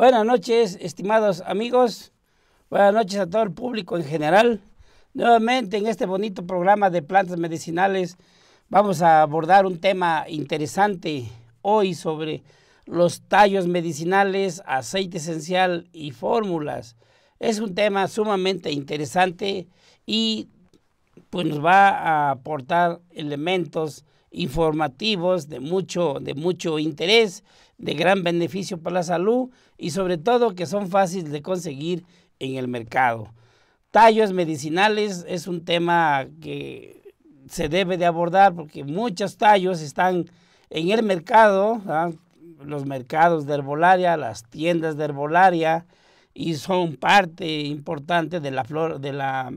Buenas noches, estimados amigos. Buenas noches a todo el público en general. Nuevamente en este bonito programa de plantas medicinales vamos a abordar un tema interesante hoy sobre los tallos medicinales, aceite esencial y fórmulas. Es un tema sumamente interesante y pues nos va a aportar elementos informativos de mucho, de mucho interés de gran beneficio para la salud y sobre todo que son fáciles de conseguir en el mercado. Tallos medicinales es un tema que se debe de abordar porque muchos tallos están en el mercado, los mercados de herbolaria, las tiendas de herbolaria y son parte importante de la flor de la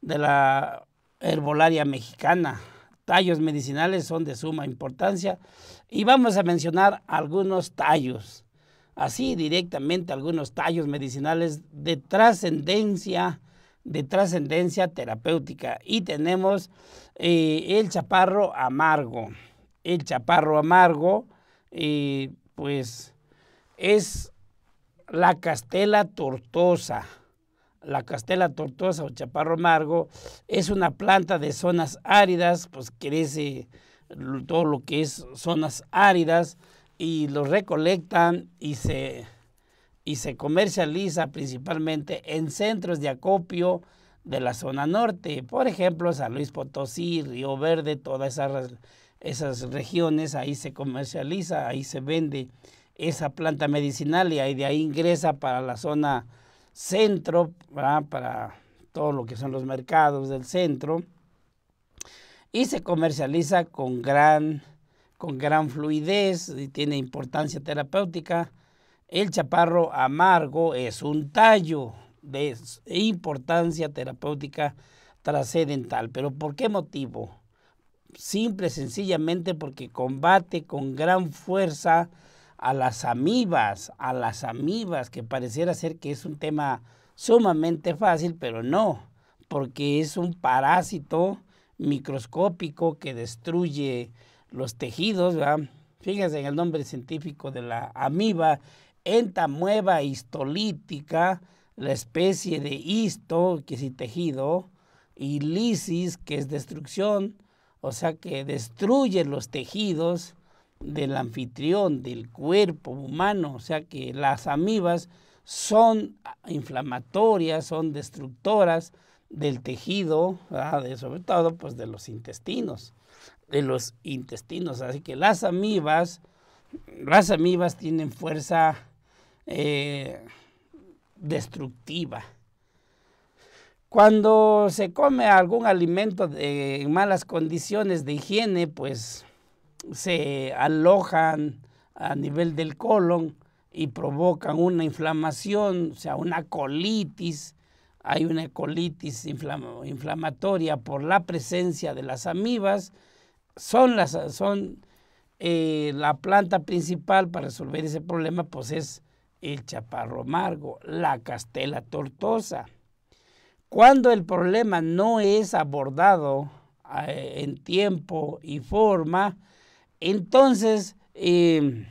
de la herbolaria mexicana tallos medicinales son de suma importancia y vamos a mencionar algunos tallos, así directamente algunos tallos medicinales de trascendencia de trascendencia terapéutica y tenemos eh, el chaparro amargo. El chaparro amargo, eh, pues, es la castela tortosa la castela tortuosa o chaparro amargo es una planta de zonas áridas, pues crece todo lo que es zonas áridas y lo recolectan y se, y se comercializa principalmente en centros de acopio de la zona norte, por ejemplo San Luis Potosí, Río Verde, todas esas, esas regiones, ahí se comercializa, ahí se vende esa planta medicinal y de ahí ingresa para la zona centro, para todo lo que son los mercados del centro, y se comercializa con gran, con gran fluidez y tiene importancia terapéutica. El chaparro amargo es un tallo de importancia terapéutica trascendental. ¿Pero por qué motivo? Simple, sencillamente porque combate con gran fuerza a las amibas, a las amibas, que pareciera ser que es un tema sumamente fácil, pero no, porque es un parásito microscópico que destruye los tejidos, Fíjense en el nombre científico de la amiba, entamueva histolítica, la especie de histo, que es tejido, y lisis, que es destrucción, o sea que destruye los tejidos del anfitrión, del cuerpo humano, o sea que las amibas son ah, inflamatorias, son destructoras del tejido, sobre todo pues de los intestinos, de los intestinos. Así que las amibas, las amibas tienen fuerza eh, destructiva. Cuando se come algún alimento en malas condiciones de higiene, pues se alojan a nivel del colon y provocan una inflamación, o sea, una colitis. Hay una colitis inflamatoria por la presencia de las amibas. Son, son eh, la planta principal para resolver ese problema, pues es el chaparro amargo, la castela tortosa. Cuando el problema no es abordado eh, en tiempo y forma, entonces, em,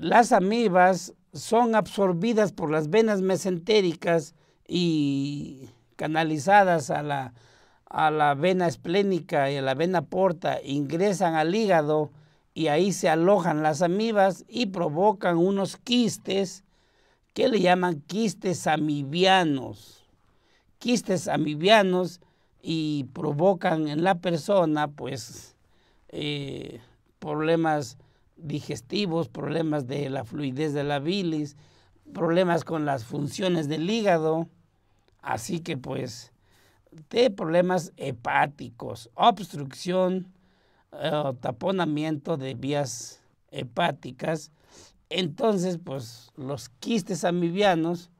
las amibas son absorbidas por las venas mesentéricas y canalizadas a la, a la vena esplénica y a la vena porta, ingresan al hígado y ahí se alojan las amibas y provocan unos quistes que le llaman quistes amibianos. Quistes amibianos y provocan en la persona pues eh, problemas digestivos, problemas de la fluidez de la bilis, problemas con las funciones del hígado, así que pues de problemas hepáticos, obstrucción, eh, taponamiento de vías hepáticas. Entonces, pues los quistes amibianos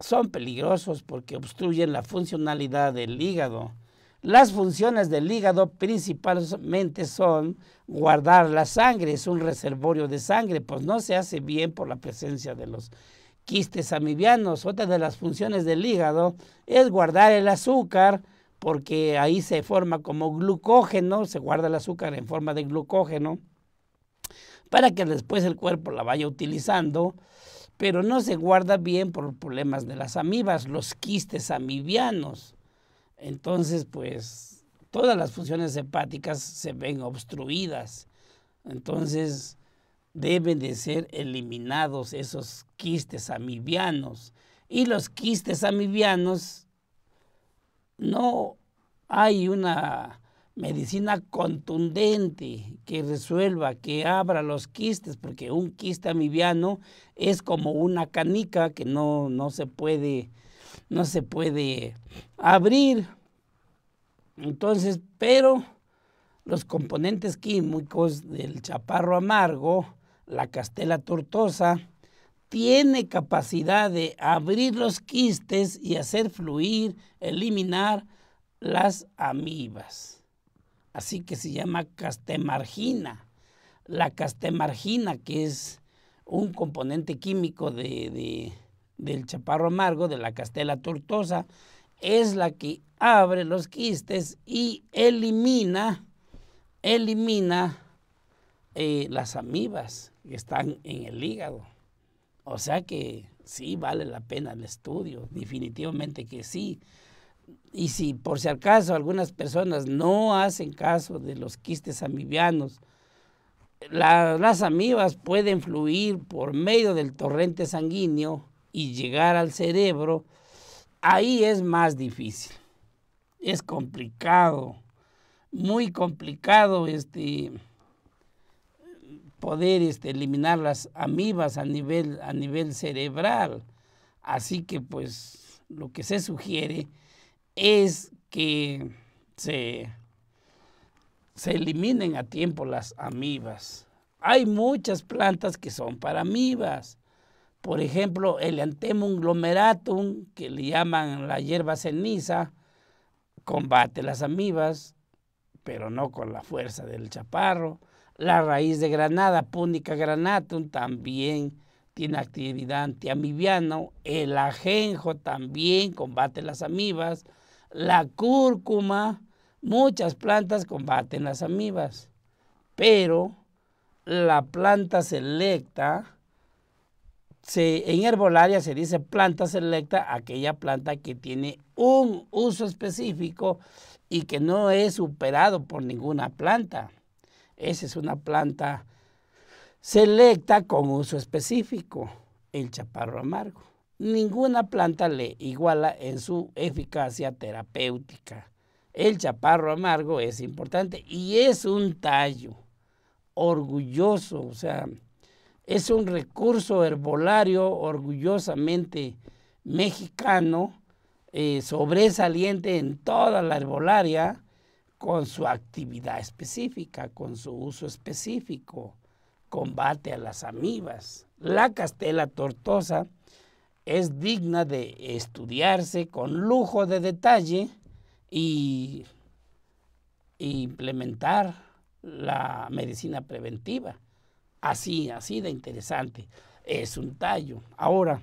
son peligrosos porque obstruyen la funcionalidad del hígado las funciones del hígado principalmente son guardar la sangre, es un reservorio de sangre, pues no se hace bien por la presencia de los quistes amibianos. Otra de las funciones del hígado es guardar el azúcar, porque ahí se forma como glucógeno, se guarda el azúcar en forma de glucógeno, para que después el cuerpo la vaya utilizando, pero no se guarda bien por problemas de las amibas, los quistes amibianos. Entonces, pues todas las funciones hepáticas se ven obstruidas. Entonces, deben de ser eliminados esos quistes amibianos. Y los quistes amibianos no hay una medicina contundente que resuelva, que abra los quistes, porque un quiste amibiano es como una canica que no, no se puede no se puede abrir. Entonces, pero los componentes químicos del chaparro amargo, la castela tortosa, tiene capacidad de abrir los quistes y hacer fluir, eliminar las amibas. Así que se llama castemargina. La castemargina, que es un componente químico de, de del chaparro amargo, de la castela tortosa, es la que abre los quistes y elimina, elimina eh, las amibas que están en el hígado. O sea que sí vale la pena el estudio, definitivamente que sí. Y si por si acaso algunas personas no hacen caso de los quistes amibianos, las amibas pueden fluir por medio del torrente sanguíneo y llegar al cerebro, ahí es más difícil. Es complicado, muy complicado este, poder este, eliminar las amibas a nivel, a nivel cerebral. Así que pues lo que se sugiere es que se, se eliminen a tiempo las amibas. Hay muchas plantas que son para amibas por ejemplo, el Antemum glomeratum, que le llaman la hierba ceniza, combate las amibas, pero no con la fuerza del chaparro. La raíz de granada, Punica granatum, también tiene actividad antiamibiana. El ajenjo también combate las amibas. La cúrcuma, muchas plantas combaten las amibas. Pero la planta selecta, en herbolaria se dice planta selecta, aquella planta que tiene un uso específico y que no es superado por ninguna planta. Esa es una planta selecta con uso específico, el chaparro amargo. Ninguna planta le iguala en su eficacia terapéutica. El chaparro amargo es importante y es un tallo orgulloso, o sea, es un recurso herbolario orgullosamente mexicano, eh, sobresaliente en toda la herbolaria, con su actividad específica, con su uso específico, combate a las amibas. La castela tortosa es digna de estudiarse con lujo de detalle e y implementar la medicina preventiva Así, así de interesante. Es un tallo. Ahora,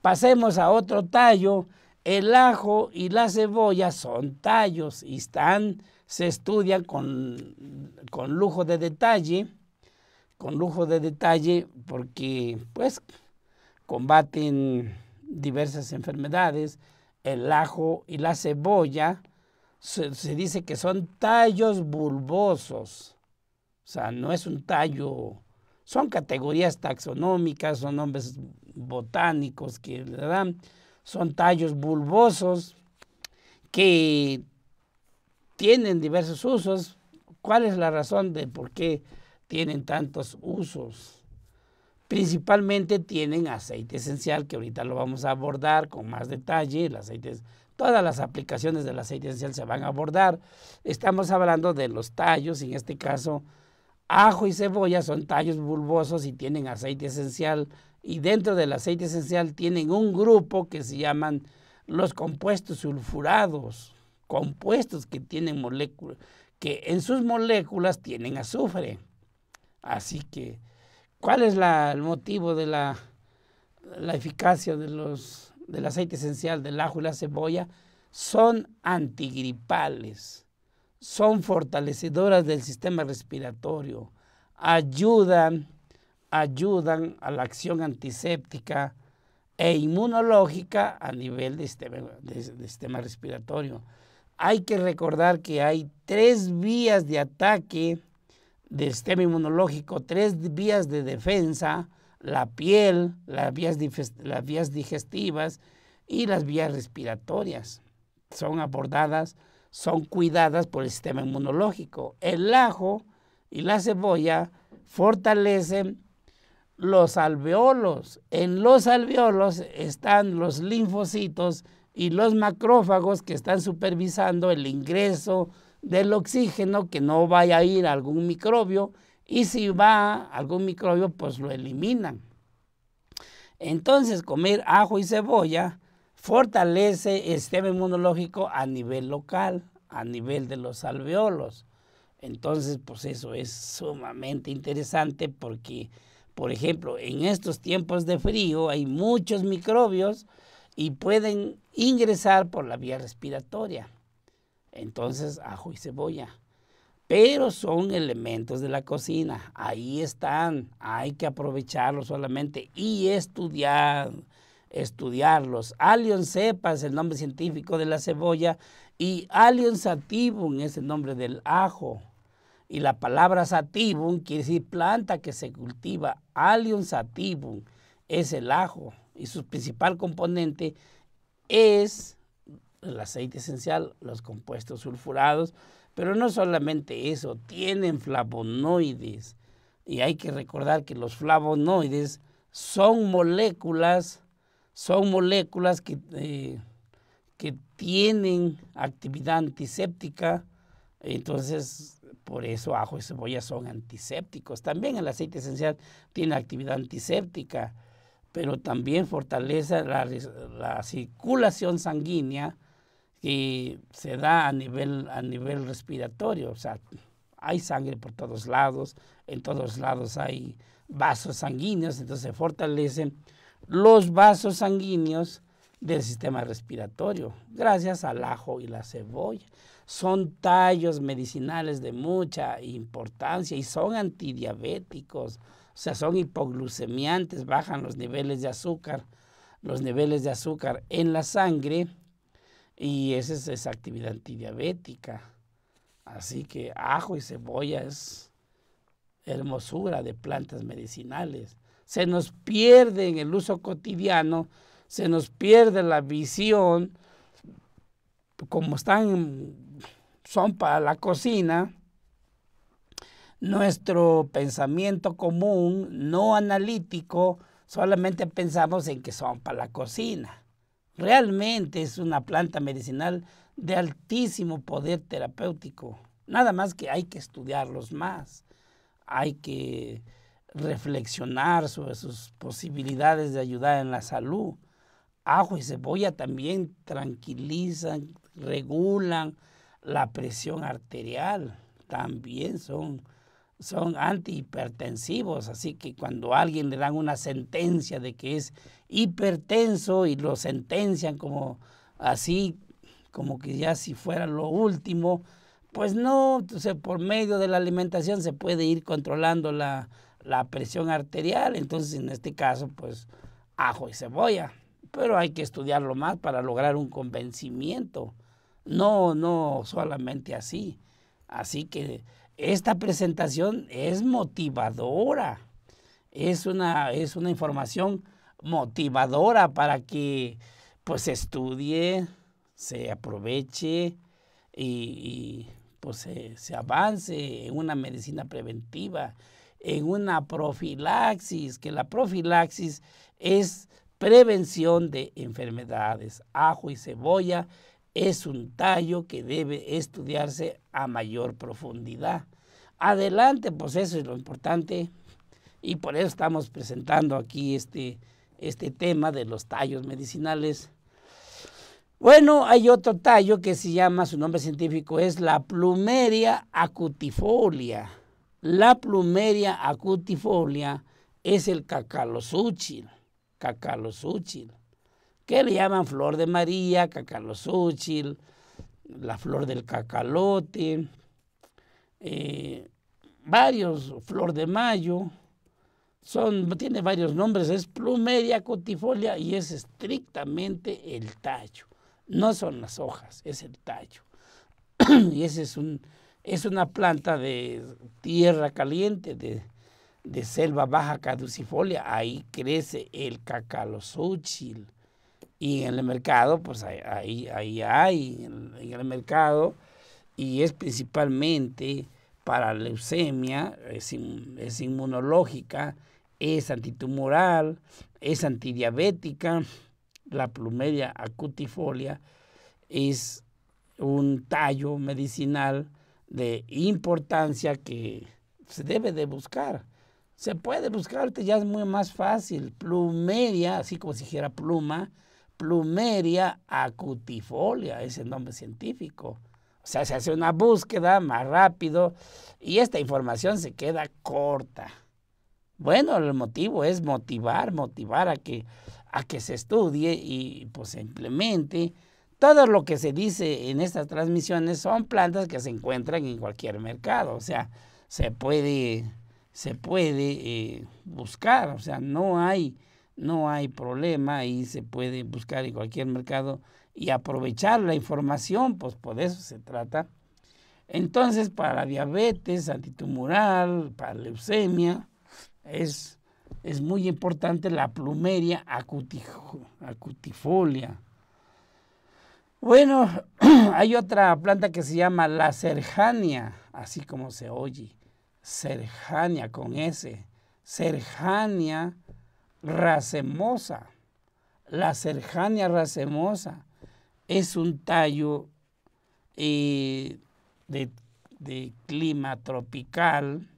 pasemos a otro tallo. El ajo y la cebolla son tallos y están, se estudian con, lujo de detalle, con lujo de detalle porque pues combaten diversas enfermedades. El ajo y la cebolla se, se dice que son tallos bulbosos. O sea, no es un tallo son categorías taxonómicas, son nombres botánicos que le dan, son tallos bulbosos que tienen diversos usos. ¿Cuál es la razón de por qué tienen tantos usos? Principalmente tienen aceite esencial, que ahorita lo vamos a abordar con más detalle. El aceite todas las aplicaciones del aceite esencial se van a abordar. Estamos hablando de los tallos, en este caso Ajo y cebolla son tallos bulbosos y tienen aceite esencial y dentro del aceite esencial tienen un grupo que se llaman los compuestos sulfurados, compuestos que tienen moléculas, que en sus moléculas tienen azufre. Así que, ¿cuál es el motivo de la, eficacia del aceite esencial del ajo y la cebolla? Son antigripales son fortalecedoras del sistema respiratorio, ayudan, ayudan a la acción antiséptica e inmunológica a nivel del sistema, respiratorio. Hay que recordar que hay tres vías de ataque del sistema inmunológico, tres vías de defensa, la piel, las vías, las vías digestivas y las vías respiratorias. Son abordadas son cuidadas por el sistema inmunológico. El ajo y la cebolla fortalecen los alveolos. En los alveolos están los linfocitos y los macrófagos que están supervisando el ingreso del oxígeno, que no vaya a ir a algún microbio, y si va algún microbio, pues lo eliminan. Entonces, comer ajo y cebolla fortalece el sistema inmunológico a nivel local, a nivel de los alveolos. Entonces, pues eso es sumamente interesante porque, por ejemplo, en estos tiempos de frío hay muchos microbios y pueden ingresar por la vía respiratoria. Entonces, ajo y cebolla. Pero son elementos de la cocina, ahí están, hay que aprovecharlos solamente y estudiar estudiarlos. Allium cepa es el nombre científico de la cebolla y Allium sativum es el nombre del ajo. Y la palabra sativum quiere decir planta que se cultiva. Allium sativum es el ajo y su principal componente es el aceite esencial, los compuestos sulfurados, pero no solamente eso, tienen flavonoides. Y hay que recordar que los flavonoides son moléculas son moléculas que, eh, que tienen actividad antiséptica, entonces por eso ajo y cebolla son antisépticos. También el aceite esencial tiene actividad antiséptica, pero también fortalece la, circulación sanguínea que se da a nivel, a nivel respiratorio, o sea, hay sangre por todos lados, en todos lados hay vasos sanguíneos, entonces se fortalecen los vasos sanguíneos del sistema respiratorio, gracias al ajo y la cebolla. Son tallos medicinales de mucha importancia y son antidiabéticos, o sea, son hipoglucemiantes, bajan los niveles de azúcar, los niveles de azúcar en la sangre y esa es esa actividad antidiabética. Así que ajo y cebolla es hermosura de plantas medicinales se nos pierde en el uso cotidiano, se nos pierde la visión, como están, son para la cocina, nuestro pensamiento común, no analítico, solamente pensamos en que son para la cocina. Realmente es una planta medicinal de altísimo poder terapéutico. Nada más que hay que estudiarlos más. Hay que reflexionar sobre sus posibilidades de ayudar en la salud. Ajo ah, y cebolla también tranquilizan, regulan la presión arterial, también son, son antihipertensivos, así que cuando a alguien le dan una sentencia de que es hipertenso y lo sentencian como así, como que ya si fuera lo último, pues no, entonces por medio de la alimentación se puede ir controlando la, la presión arterial, entonces en este caso pues ajo y cebolla, pero hay que estudiarlo más para lograr un convencimiento, no, no solamente así. Así que esta presentación es motivadora, es una, es una información motivadora para que pues se estudie, se aproveche y, pues se avance en una medicina preventiva en una profilaxis, que la profilaxis es prevención de enfermedades. Ajo y cebolla es un tallo que debe estudiarse a mayor profundidad. Adelante, pues eso es lo importante y por eso estamos presentando aquí este, este tema de los tallos medicinales. Bueno, hay otro tallo que se llama, su nombre científico es la plumeria acutifolia la plumeria acutifolia es el cacalosúchil, cacalosúchil, que le llaman flor de María, cacalosúchil, la flor del cacalote, eh, varios, flor de mayo, son, tiene varios nombres, es plumeria acutifolia y es estrictamente el tallo, no son las hojas, es el tallo. y ese es un es una planta de tierra caliente, de, selva baja caducifolia. Ahí crece el cacalosúchil. Y en el mercado, pues ahí, hay, en, el mercado, y es principalmente para leucemia, es, es inmunológica, es antitumoral, es antidiabética, la plumeria acutifolia es un tallo medicinal de importancia que se debe de buscar. Se puede buscar, ya es muy más fácil. Plumeria, así como si dijera pluma, plumeria acutifolia es el nombre científico. O sea, se hace una búsqueda más rápido y esta información se queda corta. Bueno, el motivo es motivar, motivar a que, a que se estudie y pues se implemente todo lo que se dice en estas transmisiones son plantas que se encuentran en cualquier mercado, o sea, se puede, se puede eh, buscar, o sea, no hay, no hay problema y se puede buscar en cualquier mercado y aprovechar la información, pues por eso se trata. Entonces, para diabetes, antitumoral, para leucemia, es, muy importante la plumeria acutifolia, bueno, hay otra planta que se llama la serjania, así como se oye. Serjania con S. Serjania racemosa. La serjania racemosa es un tallo eh, de, clima tropical.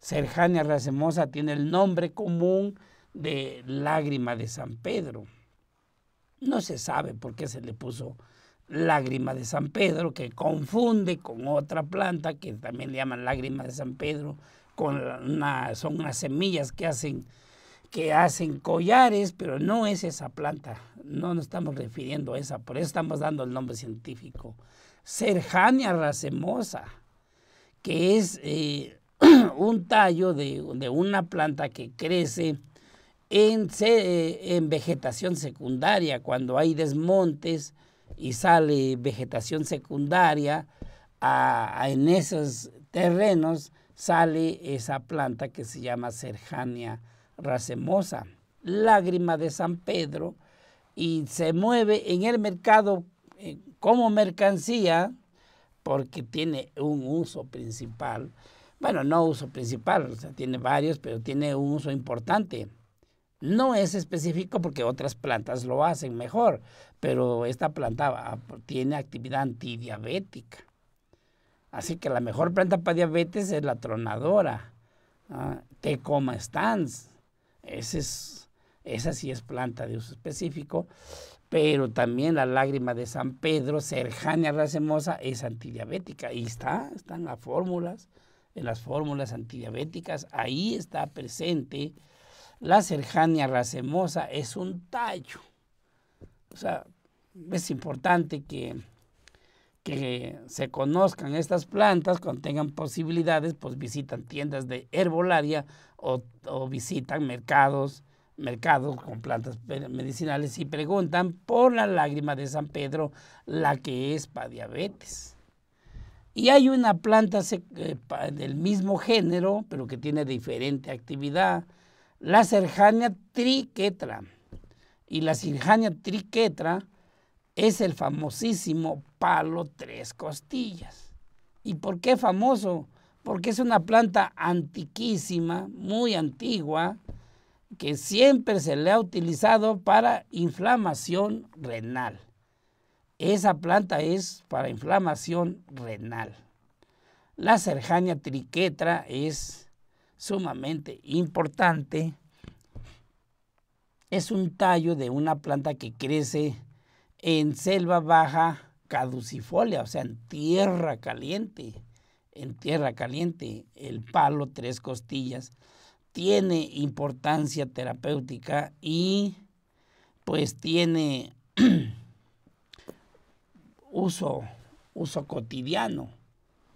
Serjania racemosa tiene el nombre común de lágrima de San Pedro. No se sabe por qué se le puso lágrima de San Pedro, que confunde con otra planta que también le llaman lágrima de San Pedro, con son unas semillas que hacen, que hacen collares, pero no es esa planta, no nos estamos refiriendo a esa, por eso estamos dando el nombre científico. Serjania racemosa, que es eh, un tallo de, una planta que crece en, eh, en vegetación secundaria, cuando hay desmontes, y sale vegetación secundaria, en esos terrenos sale esa planta que se llama Serjania racemosa, lágrima de San Pedro, y se mueve en el mercado eh, como mercancía porque tiene un uso principal. Bueno, no uso principal, tiene varios, pero tiene un uso importante no es específico porque otras plantas lo hacen mejor, pero esta planta tiene actividad antidiabética. Así que la mejor planta para diabetes es la tronadora, ah, Tecoma stans. esa sí es planta de uso específico, pero también la lágrima de San Pedro, Serjania racemosa, es antidiabética. Y está, están las fórmulas, en las fórmulas antidiabéticas, ahí está presente la cerjania racemosa es un tallo. O sea, es importante que, que se conozcan estas plantas, cuando tengan posibilidades, pues visitan tiendas de herbolaria o, visitan mercados, mercados con plantas medicinales y preguntan por la lágrima de San Pedro, la que es para diabetes. Y hay una planta eh, del mismo género, pero que tiene diferente actividad la Serjania Triquetra. Y la Serjania Triquetra es el famosísimo palo tres costillas. ¿Y por qué famoso? Porque es una planta antiquísima, muy antigua, que siempre se le ha utilizado para inflamación renal. Esa planta es para inflamación renal. La serjania triquetra es sumamente importante. Es un tallo de una planta que crece en selva baja caducifolia, o sea, en tierra caliente. En tierra caliente, el palo tres costillas tiene importancia terapéutica y pues tiene uso, uso cotidiano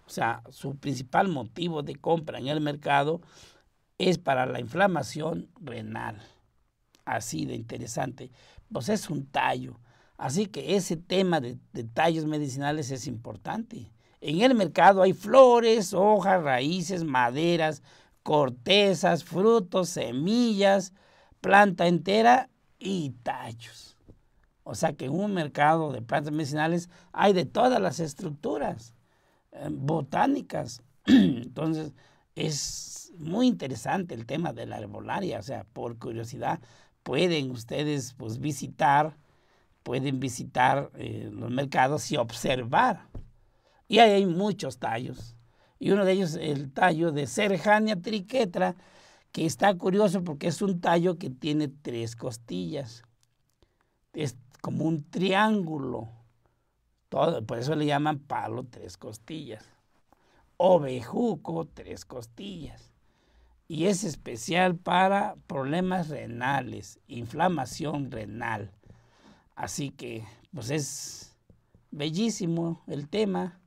o sea, su principal motivo de compra en el mercado es para la inflamación renal. Así de interesante. Pues es un tallo. Así que ese tema de, de tallos medicinales es importante. En el mercado hay flores, hojas, raíces, maderas, cortezas, frutos, semillas, planta entera y tallos. O sea que en un mercado de plantas medicinales hay de todas las estructuras. Eh, botánicas. Entonces, es muy interesante el tema de la herbolaria, o sea, por curiosidad pueden ustedes pues visitar, pueden visitar eh, los mercados y observar. Y ahí hay muchos tallos. Y uno de ellos el tallo de Serjania triquetra, que está curioso porque es un tallo que tiene tres costillas. Es como un triángulo por eso le llaman palo tres costillas. bejuco tres costillas. Y es especial para problemas renales, inflamación renal. Así que, pues es bellísimo el tema.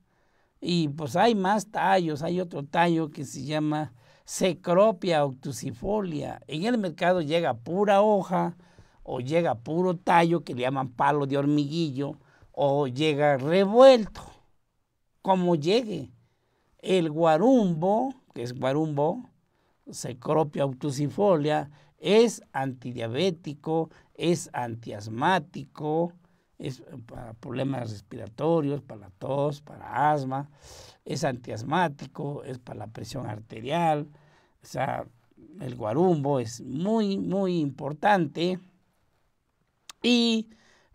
Y pues hay más tallos, hay otro tallo que se llama Cecropia octusifolia, En el mercado llega pura hoja o llega puro tallo que le llaman palo de hormiguillo o llega revuelto, como llegue. El guarumbo, que es guarumbo, secropia obtusifolia, es antidiabético, es antiasmático, es para problemas respiratorios, para la tos, para asma, es antiasmático, es para la presión arterial, o sea, el guarumbo es muy, muy importante. Y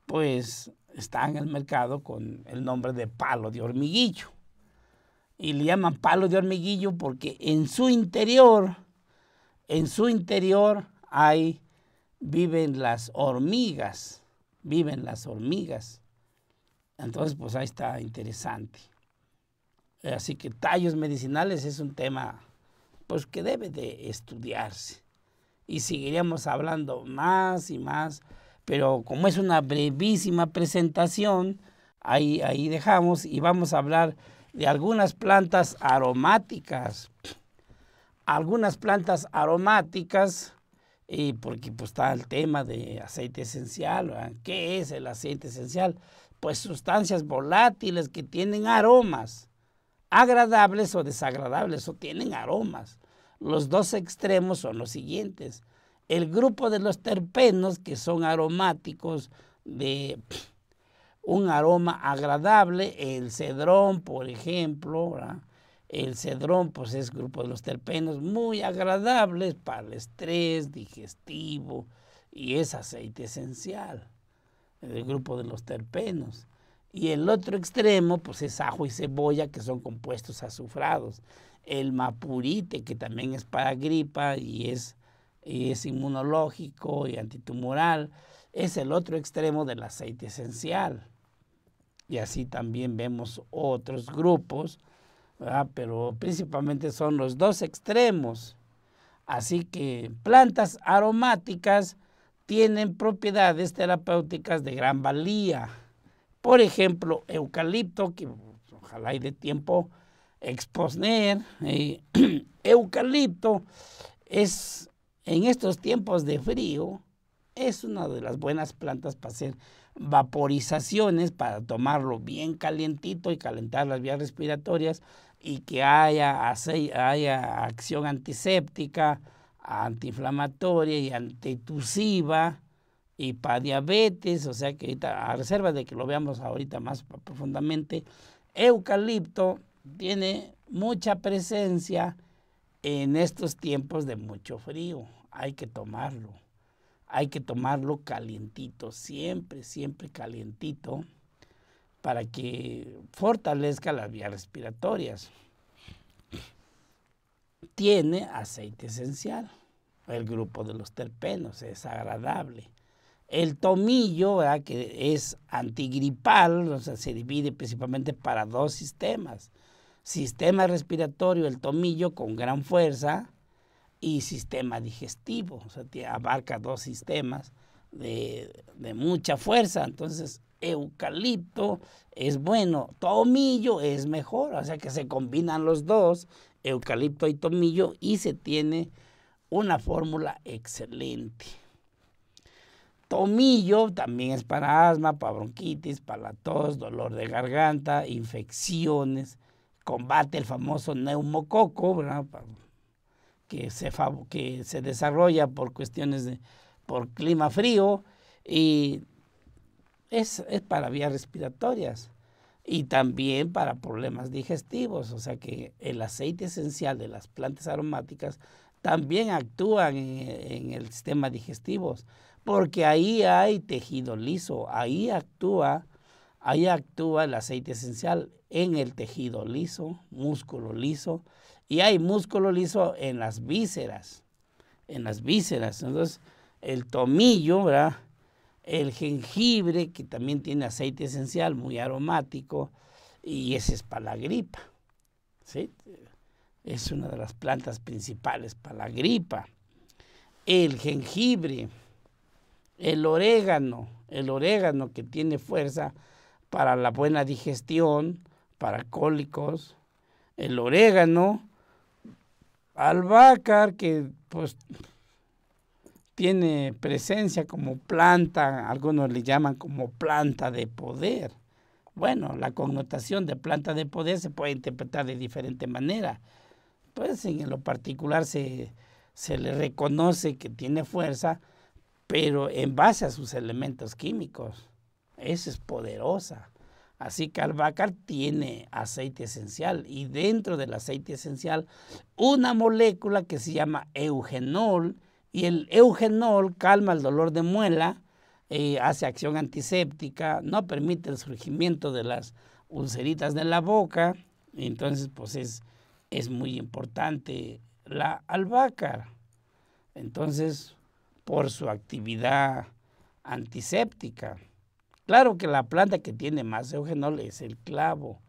pues está en el mercado con el nombre de palo de hormiguillo. Y le llaman palo de hormiguillo porque en su interior, en su interior hay, viven las hormigas, viven las hormigas. Entonces, pues ahí está interesante. Así que tallos medicinales es un tema pues que debe de estudiarse. Y seguiríamos hablando más y más pero como es una brevísima presentación, ahí, dejamos y vamos a hablar de algunas plantas aromáticas. Algunas plantas aromáticas, y porque pues, está el tema de aceite esencial, ¿qué es el aceite esencial? Pues sustancias volátiles que tienen aromas, agradables o desagradables, o tienen aromas. Los dos extremos son los siguientes el grupo de los terpenos que son aromáticos de un aroma agradable, el cedrón, por ejemplo, el cedrón pues es grupo de los terpenos muy agradables para el estrés digestivo y es aceite esencial, el grupo de los terpenos. Y el otro extremo pues es ajo y cebolla que son compuestos azufrados. El mapurite que también es para gripa y es y es inmunológico y antitumoral, es el otro extremo del aceite esencial. Y así también vemos otros grupos, pero principalmente son los dos extremos. Así que plantas aromáticas tienen propiedades terapéuticas de gran valía. Por ejemplo, eucalipto, que ojalá hay de tiempo exponer. Eh, eucalipto es en estos tiempos de frío, es una de las buenas plantas para hacer vaporizaciones, para tomarlo bien calientito y calentar las vías respiratorias y que haya, acción antiséptica, antiinflamatoria y antitusiva y para diabetes, o sea que ahorita, a reserva de que lo veamos ahorita más profundamente, eucalipto tiene mucha presencia en estos tiempos de mucho frío. Hay que tomarlo. Hay que tomarlo calientito, siempre, siempre calientito, para que fortalezca las vías respiratorias. Tiene aceite esencial, el grupo de los terpenos, es agradable. El tomillo, que es antigripal, se divide principalmente para dos sistemas sistema respiratorio, el tomillo con gran fuerza y sistema digestivo, o sea, abarca dos sistemas de, de mucha fuerza, entonces eucalipto es bueno, tomillo es mejor, o sea que se combinan los dos, eucalipto y tomillo, y se tiene una fórmula excelente. Tomillo también es para asma, para bronquitis, para la tos, dolor de garganta, infecciones, combate el famoso neumococo, Que, se, que se desarrolla por cuestiones de por clima frío y es, para vías respiratorias y también para problemas digestivos, o sea que el aceite esencial de las plantas aromáticas también actúan en el sistema digestivo, porque ahí hay tejido liso, ahí actúa Ahí actúa el aceite esencial en el tejido liso, músculo liso, y hay músculo liso en las vísceras, en las vísceras. Entonces, el tomillo, ¿verdad? El jengibre, que también tiene aceite esencial, muy aromático, y ese es para la gripa, ¿sí? Es una de las plantas principales para la gripa. El jengibre, el orégano, el orégano que tiene fuerza, para la buena digestión, para cólicos, el orégano, albácar que pues tiene presencia como planta, algunos le llaman como planta de poder. Bueno, la connotación de planta de poder se puede interpretar de diferente manera. Pues en lo particular se, se le reconoce que tiene fuerza, pero en base a sus elementos químicos. Esa es poderosa. Así que albahaca tiene aceite esencial y dentro del aceite esencial una molécula que se llama eugenol y el eugenol calma el dolor de muela, eh, hace acción antiséptica, no permite el surgimiento de las ulceritas de la boca, entonces pues es, muy importante la albahaca. Entonces, por su actividad antiséptica. Claro que la planta que tiene más eugenol es el clavo.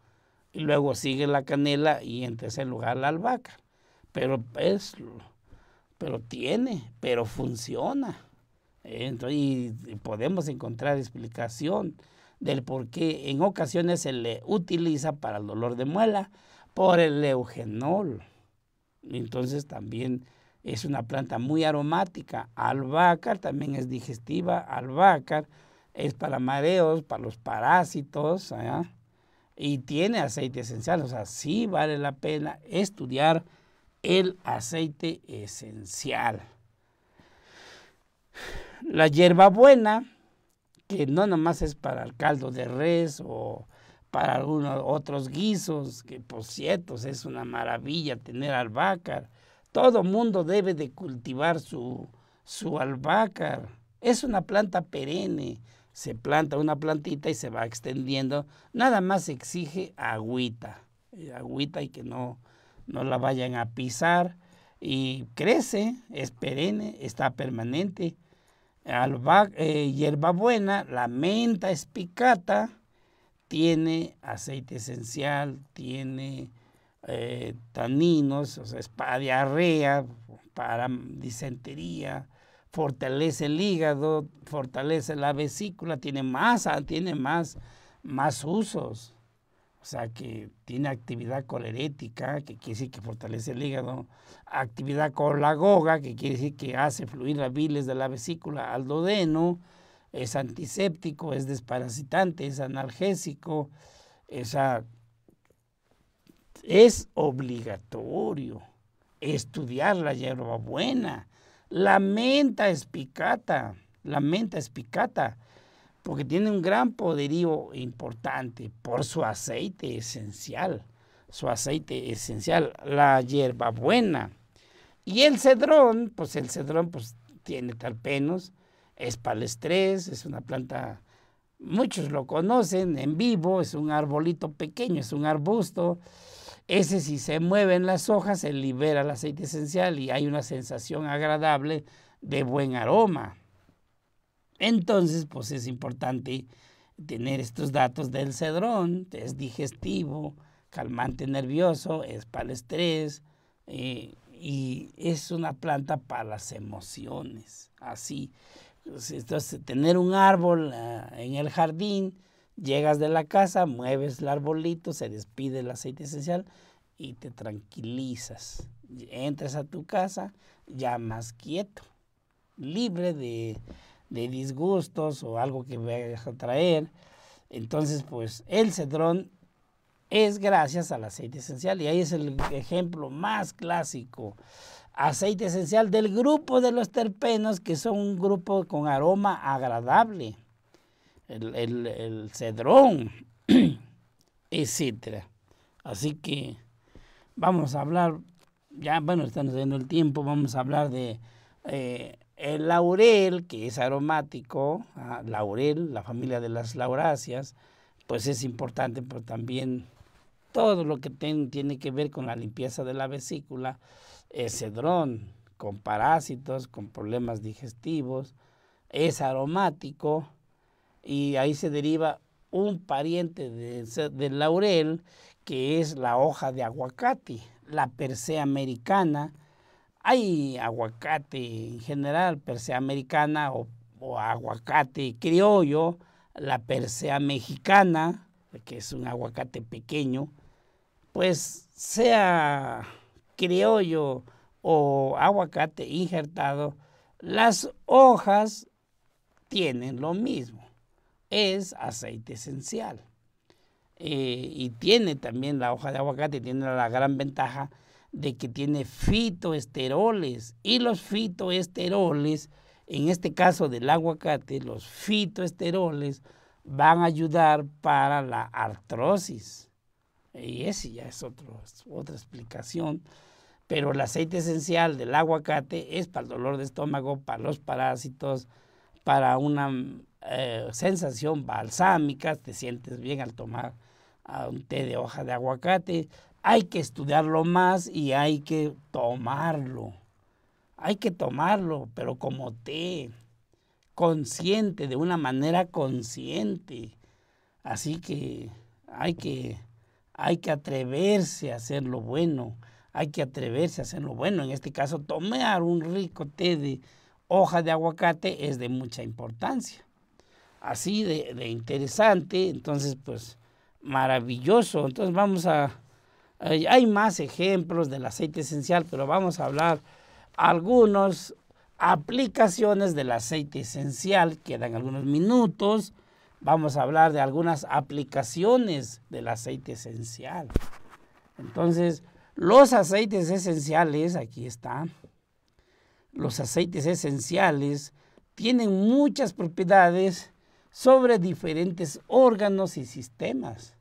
Y luego sigue la canela y en tercer lugar la albahaca. Pero es, pero tiene, pero funciona. Entonces, y podemos encontrar explicación del por qué en ocasiones se le utiliza para el dolor de muela por el eugenol. Entonces también es una planta muy aromática. albahaca también es digestiva. albahaca, es para mareos, para los parásitos, y tiene aceite esencial. O sea, sí vale la pena estudiar el aceite esencial. La hierbabuena, que no nomás es para el caldo de res o para algunos otros guisos, que por cierto es una maravilla tener albácar. Todo mundo debe de cultivar su, su albácar. Es una planta perenne, se planta una plantita y se va extendiendo. Nada más exige agüita, eh, agüita y que no, no la vayan a pisar. Y crece, es perenne, está permanente. Alba, eh, buena, la menta es picata, tiene aceite esencial, tiene eh, taninos, o sea, es para diarrea, para disentería, fortalece el hígado, fortalece la vesícula, tiene más, ah, tiene más, más usos. O sea, que tiene actividad colerética, que quiere decir que fortalece el hígado, actividad colagoga, que quiere decir que hace fluir las bilis de la vesícula al duodeno, es antiséptico, es desparasitante, es analgésico, es, es obligatorio estudiar la hierba buena la menta es picata, la menta es picata, porque tiene un gran poderío importante por su aceite esencial, su aceite esencial, la buena. Y el cedrón, pues el cedrón pues, tiene talpenos, es para estrés, es una planta, muchos lo conocen en vivo, es un arbolito pequeño, es un arbusto ese si se mueven las hojas se libera el aceite esencial y hay una sensación agradable de buen aroma. Entonces, pues es importante tener estos datos del cedrón, es digestivo, calmante nervioso, es para el estrés eh, y es una planta para las emociones, así. Entonces, tener un árbol ah, en el jardín Llegas de la casa, mueves el arbolito, se despide el aceite esencial y te tranquilizas. Entras a tu casa ya más quieto, libre de, disgustos o algo que vayas a traer. Entonces, pues el cedrón es gracias al aceite esencial y ahí es el ejemplo más clásico. Aceite esencial del grupo de los terpenos que son un grupo con aroma agradable el, el cedrón, etcétera. Así que vamos a hablar, ya bueno, estamos en el tiempo, vamos a hablar de eh, el laurel, que es aromático, ah, laurel, la familia de las lauráceas, pues es importante, pero también todo lo que tiene que ver con la limpieza de la vesícula, el cedrón, con parásitos, con problemas digestivos, es aromático, y ahí se deriva un pariente del de laurel que es la hoja de aguacate, la persea americana. Hay aguacate en general, persea americana o, o aguacate criollo, la persea mexicana, que es un aguacate pequeño, pues sea criollo o aguacate injertado, las hojas tienen lo mismo es aceite esencial. Eh, y tiene también la hoja de aguacate, tiene la gran ventaja de que tiene fitoesteroles. Y los fitoesteroles, en este caso del aguacate, los fitoesteroles van a ayudar para la artrosis. Y ese ya es otra explicación. Pero el aceite esencial del aguacate es para el dolor de estómago, para los parásitos, para una eh, sensación balsámica, te sientes bien al tomar ah, un té de hoja de aguacate. Hay que estudiarlo más y hay que tomarlo. Hay que tomarlo, pero como té, consciente, de una manera consciente. Así que hay que, hay que atreverse a hacer lo bueno. Hay que atreverse a hacer lo bueno. En este caso, tomar un rico té de hoja de aguacate es de mucha importancia así de, interesante, entonces pues maravilloso. Entonces vamos a, hay más ejemplos del aceite esencial, pero vamos a hablar algunas aplicaciones del aceite esencial. Quedan algunos minutos. Vamos a hablar de algunas aplicaciones del aceite esencial. Entonces, los aceites esenciales, aquí están. Los aceites esenciales tienen muchas propiedades sobre diferentes órganos y sistemas.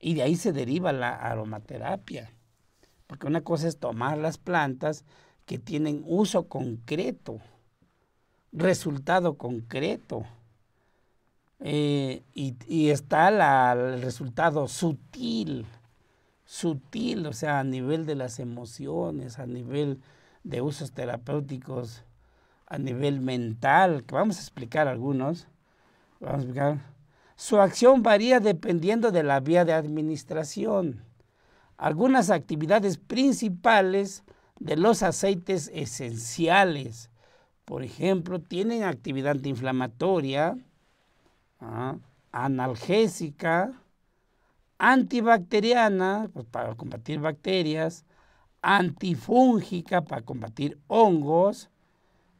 Y de ahí se deriva la aromaterapia. Porque una cosa es tomar las plantas que tienen uso concreto, resultado concreto. Eh, y, está el resultado sutil, sutil, o sea, a nivel de las emociones, a nivel de usos terapéuticos, a nivel mental, que vamos a explicar algunos, su acción varía dependiendo de la vía de administración. Algunas actividades principales de los aceites esenciales, por ejemplo, tienen actividad antiinflamatoria, ah, analgésica, antibacteriana, pues, para combatir bacterias, antifúngica, para combatir hongos,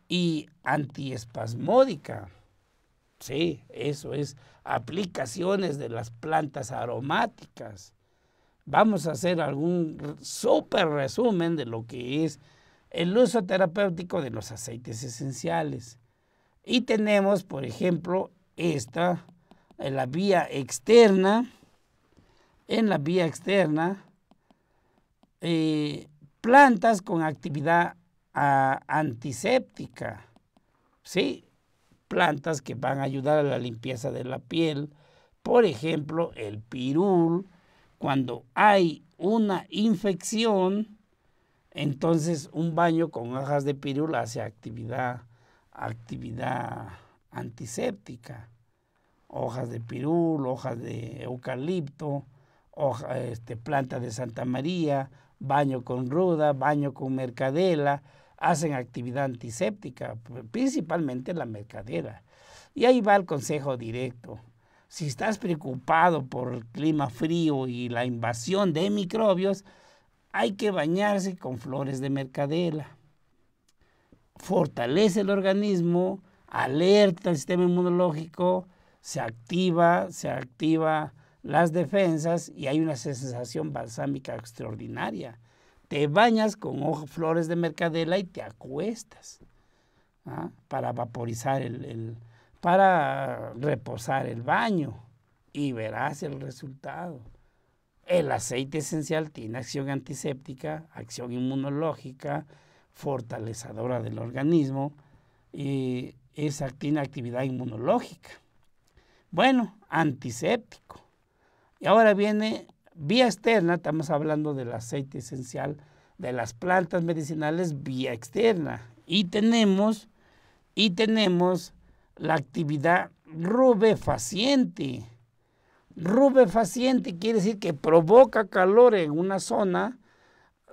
y antiespasmódica. Sí, eso es aplicaciones de las plantas aromáticas. Vamos a hacer algún súper resumen de lo que es el uso terapéutico de los aceites esenciales. Y tenemos, por ejemplo, esta, en la vía externa, en la vía externa, eh, plantas con actividad ah, antiséptica. Sí, plantas que van a ayudar a la limpieza de la piel. Por ejemplo, el pirul, cuando hay una infección, entonces un baño con hojas de pirul hace actividad, actividad antiséptica. Hojas de pirul, hojas de eucalipto, hoja, este, planta de Santa María, baño con ruda, baño con mercadela, hacen actividad antiséptica, principalmente la mercadera. Y ahí va el consejo directo. Si estás preocupado por el clima frío y la invasión de microbios, hay que bañarse con flores de mercadera. Fortalece el organismo, alerta el sistema inmunológico, se activa, se activa las defensas y hay una sensación balsámica extraordinaria te bañas con flores de mercadela y te acuestas ¿ah? para vaporizar el, para reposar el baño y verás el resultado. El aceite esencial tiene acción antiséptica, acción inmunológica, fortalecedora del organismo y esa tiene actividad inmunológica. Bueno, antiséptico. Y ahora viene Vía externa, estamos hablando del aceite esencial de las plantas medicinales vía externa. Y tenemos, y tenemos la actividad rubefaciente. Rubefaciente quiere decir que provoca calor en una zona,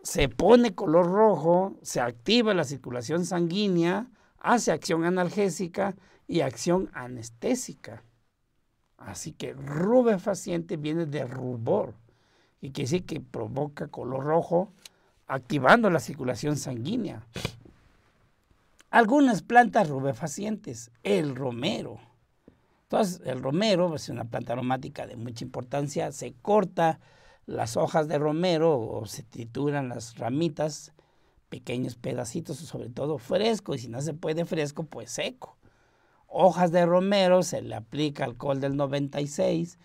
se pone color rojo, se activa la circulación sanguínea, hace acción analgésica y acción anestésica. Así que rubefaciente viene de rubor y que sí que provoca color rojo, activando la circulación sanguínea. Algunas plantas rubefacientes, el romero. Entonces, el romero es una planta aromática de mucha importancia, se corta las hojas de romero o se trituran las ramitas, pequeños pedacitos, sobre todo fresco, y si no se puede fresco, pues seco. Hojas de romero, se le aplica alcohol del 96,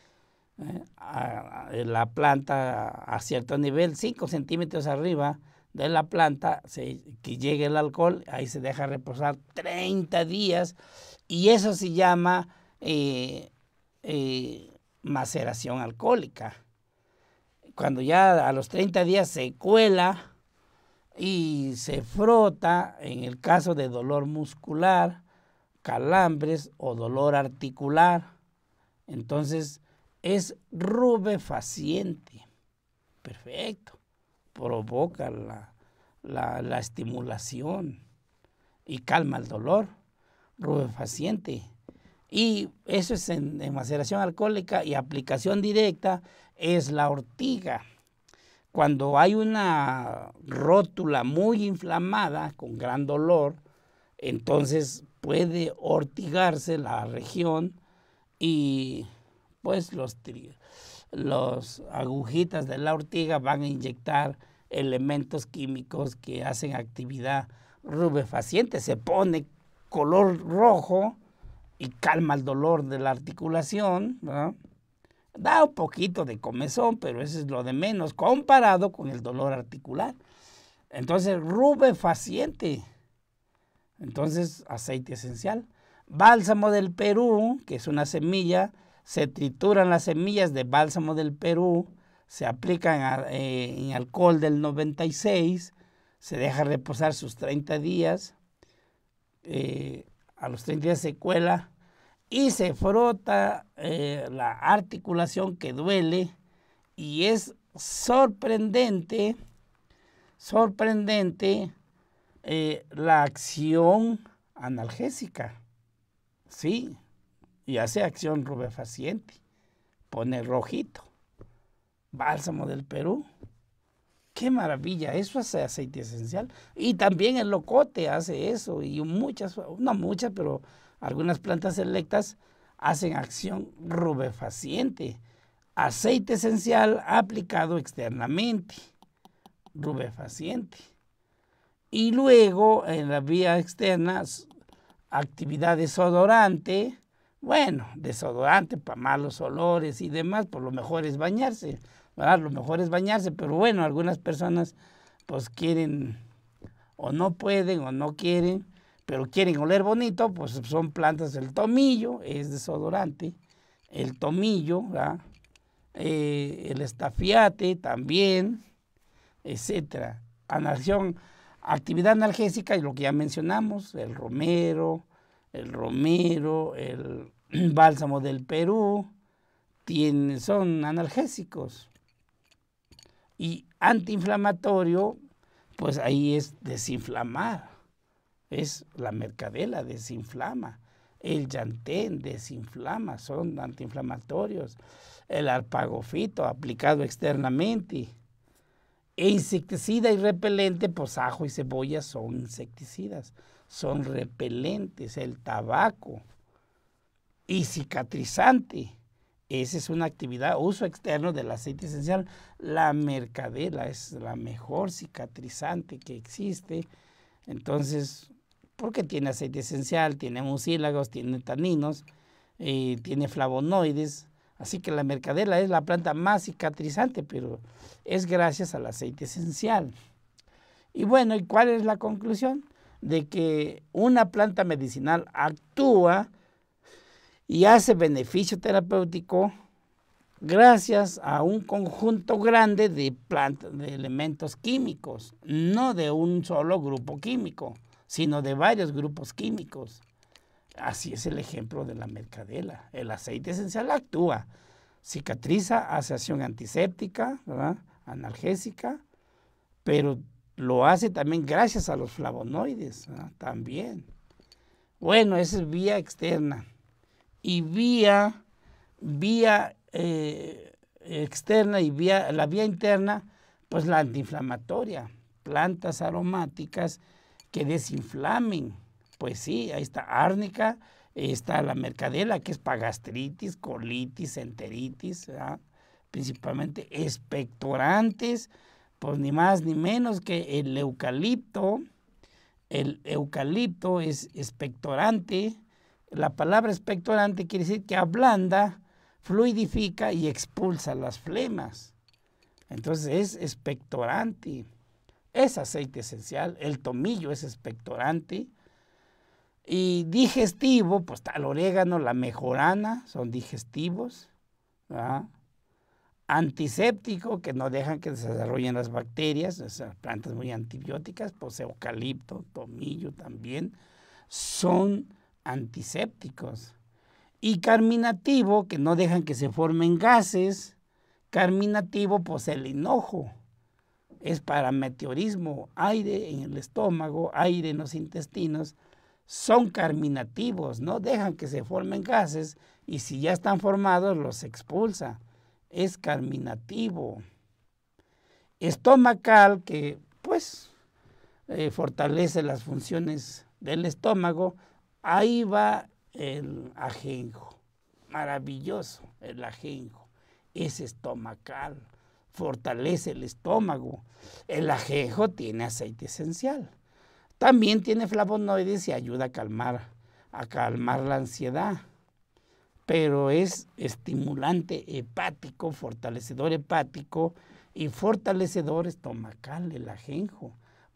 ¿eh? la planta a cierto nivel, 5 centímetros arriba de la planta, que llegue el alcohol, ahí se deja reposar 30 días y eso se llama eh, eh, maceración alcohólica. Cuando ya a los 30 días se cuela y se frota, en el caso de dolor muscular, calambres o dolor articular, entonces es rubefaciente. Perfecto. Provoca la, estimulación y calma el dolor. Rubefaciente. Y eso es en, en, maceración alcohólica y aplicación directa es la ortiga. Cuando hay una rótula muy inflamada con gran dolor, entonces puede ortigarse la región y pues los, los agujitas de la ortiga van a inyectar elementos químicos que hacen actividad rubefaciente. Se pone color rojo y calma el dolor de la articulación. Da un poquito de comezón, pero eso es lo de menos comparado con el dolor articular. Entonces, rubefaciente. Entonces, aceite esencial. Bálsamo del Perú, que es una semilla se trituran las semillas de bálsamo del Perú, se aplican eh, en alcohol del 96, se deja reposar sus 30 días, eh, a los 30 días se cuela y se frota eh, la articulación que duele y es sorprendente, sorprendente la acción analgésica. Sí, y hace acción rubefaciente. Pone rojito. Bálsamo del Perú. Qué maravilla, eso hace aceite esencial. Y también el locote hace eso. Y muchas, no muchas, pero algunas plantas selectas hacen acción rubefaciente. Aceite esencial aplicado externamente. Rubefaciente. Y luego en la vía externa, actividad desodorante, bueno, desodorante para malos olores y demás, pues lo mejor es bañarse, ¿verdad? Lo mejor es bañarse, pero bueno, algunas personas pues quieren o no pueden o no quieren, pero quieren oler bonito, pues son plantas, el tomillo es desodorante, el tomillo, ¿verdad? Eh, el estafiate también, etcétera. Analción, actividad analgésica, y lo que ya mencionamos, el romero, el romero, el bálsamo del Perú, son analgésicos. Y antiinflamatorio, pues ahí es desinflamar. Es la mercadela, desinflama. El yantén desinflama, son antiinflamatorios. El arpagofito aplicado externamente. E insecticida y repelente, pues ajo y cebolla son insecticidas, son repelentes. El tabaco, y cicatrizante. Esa es una actividad, uso externo del aceite esencial. La mercadela es la mejor cicatrizante que existe. Entonces, porque tiene aceite esencial, tiene mucílagos, tiene taninos, eh, tiene flavonoides. Así que la mercadela es la planta más cicatrizante, pero es gracias al aceite esencial. Y bueno, ¿y cuál es la conclusión? De que una planta medicinal actúa y hace beneficio terapéutico gracias a un conjunto grande de, de elementos químicos, no de un solo grupo químico, sino de varios grupos químicos. Así es el ejemplo de la mercadela. El aceite esencial actúa, cicatriza, hace acción antiséptica, analgésica, pero lo hace también gracias a los flavonoides, también. Bueno, esa es vía externa y vía, vía eh, externa y vía, la vía interna, pues la antiinflamatoria, plantas aromáticas que desinflamen. Pues sí, ahí está árnica, está la mercadela, que es para colitis, enteritis, principalmente espectorantes, pues ni más ni menos que el eucalipto. El eucalipto es expectorante, la palabra expectorante quiere decir que ablanda, fluidifica y expulsa las flemas. Entonces es expectorante. Es aceite esencial. El tomillo es expectorante. Y digestivo, pues está el orégano, la mejorana, son digestivos. Antiséptico, que no dejan que se desarrollen las bacterias, esas plantas muy antibióticas, pues eucalipto, tomillo también, son antisépticos. Y carminativo, que no dejan que se formen gases. Carminativo, pues el enojo. Es para meteorismo, aire en el estómago, aire en los intestinos. Son carminativos, no dejan que se formen gases y si ya están formados los expulsa. Es carminativo. Estomacal, que pues eh, fortalece las funciones del estómago, Ahí va el ajenjo, maravilloso el ajenjo, es estomacal, fortalece el estómago. El ajenjo tiene aceite esencial. También tiene flavonoides y ayuda a calmar, a calmar la ansiedad. Pero es estimulante hepático, fortalecedor hepático y fortalecedor estomacal el ajenjo.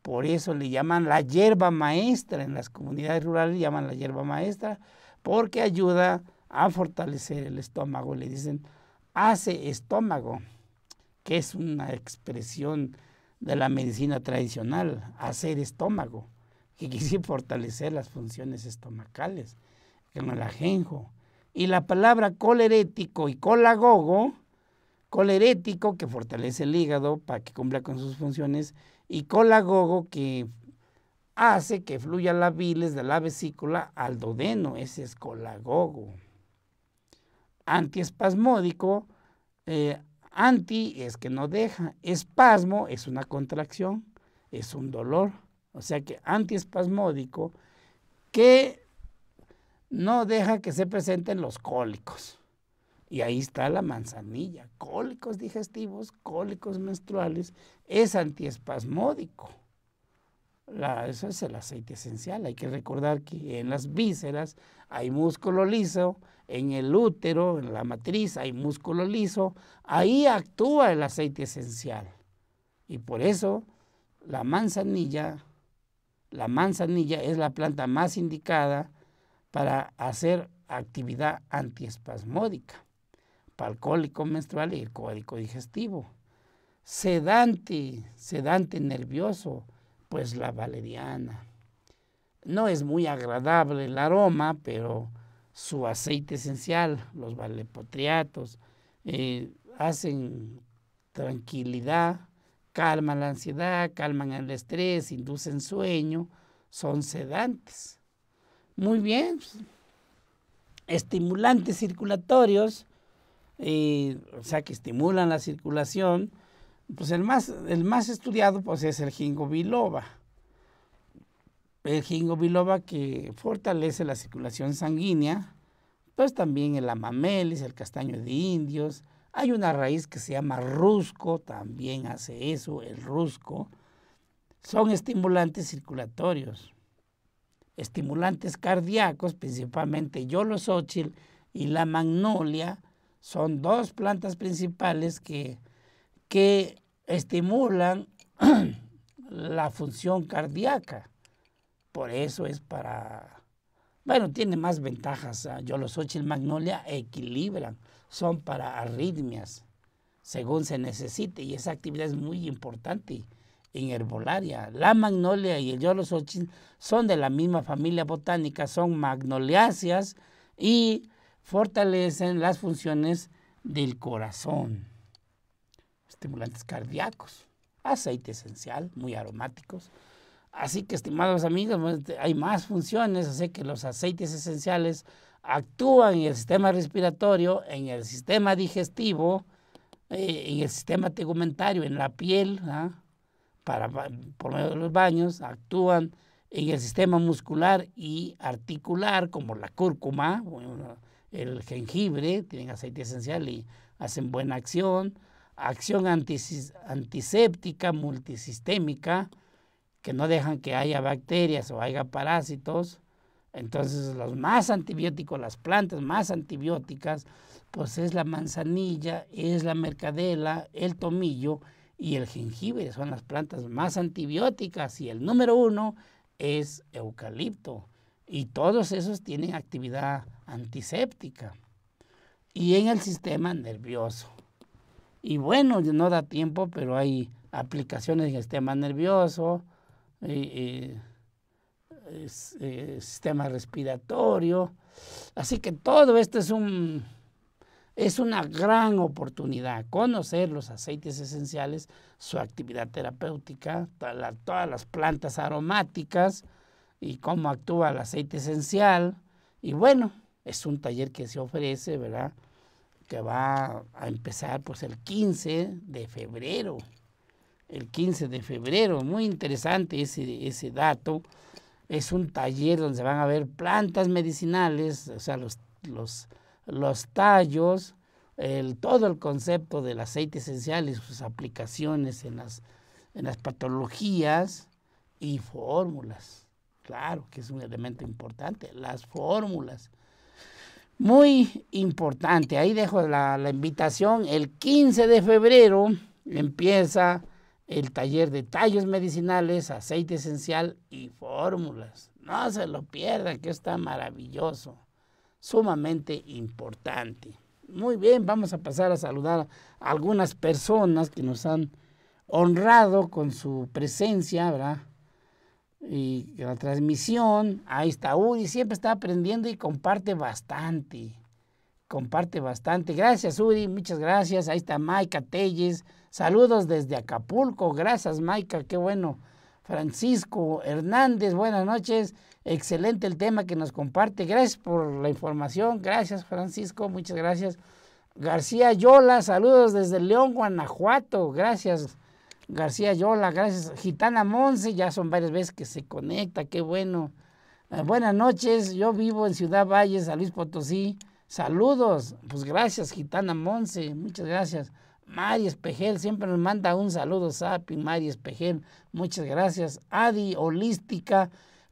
Por eso le llaman la hierba maestra, en las comunidades rurales le llaman la hierba maestra, porque ayuda a fortalecer el estómago, le dicen hace estómago, que es una expresión de la medicina tradicional, hacer estómago, que quiere fortalecer las funciones estomacales, no el ajenjo. Y la palabra colerético y colagogo, colerético que fortalece el hígado para que cumpla con sus funciones y colagogo que hace que fluya la bilis de la vesícula al dodeno, ese es colagogo. Antiespasmódico, eh, anti es que no deja, espasmo es una contracción, es un dolor, o sea que antiespasmódico que no deja que se presenten los cólicos. Y ahí está la manzanilla, cólicos digestivos, cólicos menstruales, es antiespasmódico. eso es el aceite esencial. Hay que recordar que en las vísceras hay músculo liso, en el útero, en la matriz hay músculo liso, ahí actúa el aceite esencial. Y por eso la manzanilla, la manzanilla es la planta más indicada para hacer actividad antiespasmódica alcohólico menstrual y el digestivo. Sedante, sedante nervioso, pues la valeriana. No es muy agradable el aroma, pero su aceite esencial, los valepotriatos, eh, hacen tranquilidad, calman la ansiedad, calman el estrés, inducen sueño, son sedantes. Muy bien. Pues, estimulantes circulatorios, o sea, que estimulan la circulación, pues el más, el más estudiado pues es el jingo biloba. El jingo biloba que fortalece la circulación sanguínea, pues también el amamelis, el castaño de indios, hay una raíz que se llama rusco, también hace eso, el rusco. Son estimulantes circulatorios, estimulantes cardíacos, principalmente yolosóchil y la magnolia, son dos plantas principales que, estimulan la función cardíaca. Por eso es para... Bueno, tiene más ventajas. Ah, y magnolia equilibran. Son para arritmias, según se necesite. Y esa actividad es muy importante en herbolaria. La magnolia y el yolosochin son de la misma familia botánica, son magnoliáceas y fortalecen las funciones del corazón, estimulantes cardíacos, aceite esencial, muy aromáticos. Así que, estimados amigos, pues, hay más funciones, así que los aceites esenciales actúan en el sistema respiratorio, en el sistema digestivo, eh, en el sistema tegumentario, en la piel, ¿ah? para, por medio de los baños, actúan en el sistema muscular y articular, como la cúrcuma, el jengibre, tienen aceite esencial y hacen buena acción, acción antiséptica, multisistémica, que no dejan que haya bacterias o haya parásitos. Entonces los más antibióticos, las plantas más antibióticas, pues es la manzanilla, es la mercadela, el tomillo y el jengibre. Son las plantas más antibióticas y el número uno es eucalipto. Y todos esos tienen actividad antiséptica y en el sistema nervioso. Y bueno, no da tiempo, pero hay aplicaciones en el sistema nervioso, eh, eh, eh, sistema respiratorio. Así que todo esto es, un, es una gran oportunidad, conocer los aceites esenciales, su actividad terapéutica, todas las plantas aromáticas, y cómo actúa el aceite esencial. Y bueno, es un taller que se ofrece, ¿verdad? Que va a empezar pues el 15 de febrero. El 15 de febrero, muy interesante ese, dato. Es un taller donde van a ver plantas medicinales, o sea, los, los, tallos, el, todo el concepto del aceite esencial y sus aplicaciones en las, en las patologías y fórmulas. Claro que es un elemento importante. Las fórmulas. Muy importante. Ahí dejo la, invitación. El 15 de febrero empieza el taller de tallos medicinales, aceite esencial y fórmulas. No se lo pierdan, que está maravilloso. Sumamente importante. Muy bien, vamos a pasar a saludar a algunas personas que nos han honrado con su presencia, ¿verdad? y la transmisión, ahí está Uri, siempre está aprendiendo y comparte bastante. Comparte bastante. Gracias, Uri, muchas gracias. Ahí está Maika Telles. Saludos desde Acapulco. Gracias, Maika, qué bueno. Francisco Hernández, buenas noches. Excelente el tema que nos comparte. Gracias por la información. Gracias, Francisco, muchas gracias. García Yola, saludos desde León, Guanajuato. Gracias. García Yola, gracias. Gitana Monse, ya son varias veces que se conecta, qué bueno. Ah, buenas noches, yo vivo en Ciudad Valle, San Luis Potosí. Saludos, pues gracias, Gitana Monse, muchas gracias. Mari Espejel siempre nos manda un saludo, Sapi, Mari Espejel, muchas gracias. Adi Holística,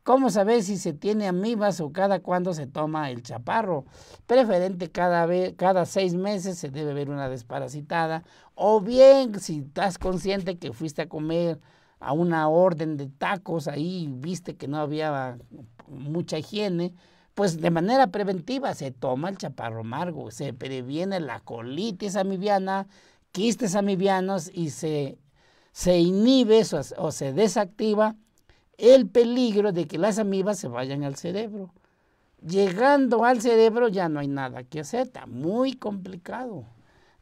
¿Cómo saber si se tiene amibas o cada cuándo se toma el chaparro? Preferente cada, vez, cada seis meses se debe ver una desparasitada. O bien, si estás consciente que fuiste a comer a una orden de tacos ahí viste que no había mucha higiene, pues de manera preventiva se toma el chaparro amargo, se previene la colitis amibiana, quistes amibianos y se, se inhibe o se desactiva el peligro de que las amibas se vayan al cerebro. Llegando al cerebro ya no hay nada que hacer, está muy complicado.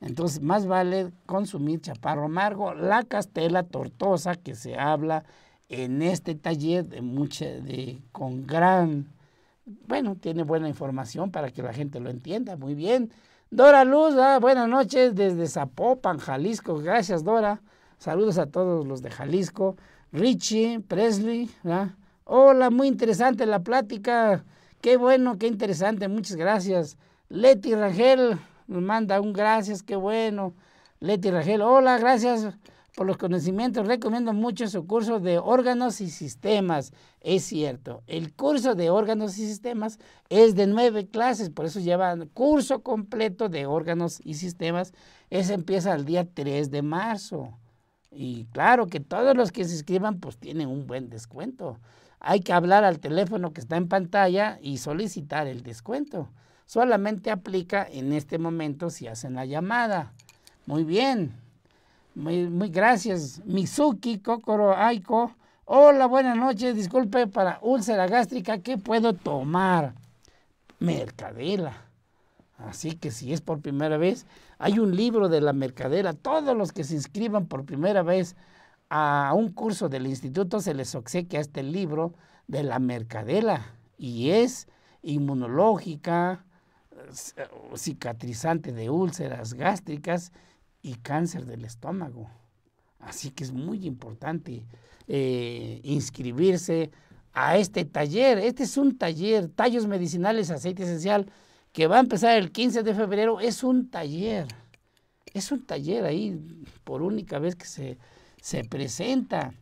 Entonces, más vale consumir chaparro amargo, la castela tortosa que se habla en este taller de mucha, de, con gran, bueno, tiene buena información para que la gente lo entienda muy bien. Dora Luz, ah, buenas noches desde Zapopan, Jalisco. Gracias, Dora. Saludos a todos los de Jalisco. Richie, Presley, Hola, muy interesante la plática. Qué bueno, qué interesante, muchas gracias. Leti Rangel nos manda un gracias, qué bueno. Leti Rangel, hola, gracias por los conocimientos. Recomiendo mucho su curso de órganos y sistemas. Es cierto, el curso de órganos y sistemas es de nueve clases, por eso lleva curso completo de órganos y sistemas. Ese empieza el día 3 de marzo. Y claro que todos los que se inscriban pues tienen un buen descuento. Hay que hablar al teléfono que está en pantalla y solicitar el descuento. Solamente aplica en este momento si hacen la llamada. Muy bien. Muy, gracias. Mizuki Kokoro Aiko. Hola, buenas noches. Disculpe para úlcera gástrica, ¿qué puedo tomar? Mercadela. Así que si es por primera vez, hay un libro de la mercadera. Todos los que se inscriban por primera vez a un curso del instituto se les obsequia este libro de la mercadela y es inmunológica, eh, cicatrizante de úlceras gástricas y cáncer del estómago. Así que es muy importante eh, inscribirse a este taller. Este es un taller, tallos medicinales, aceite esencial que va a empezar el 15 de febrero, es un taller. Es un taller ahí, por única vez que se, se presenta.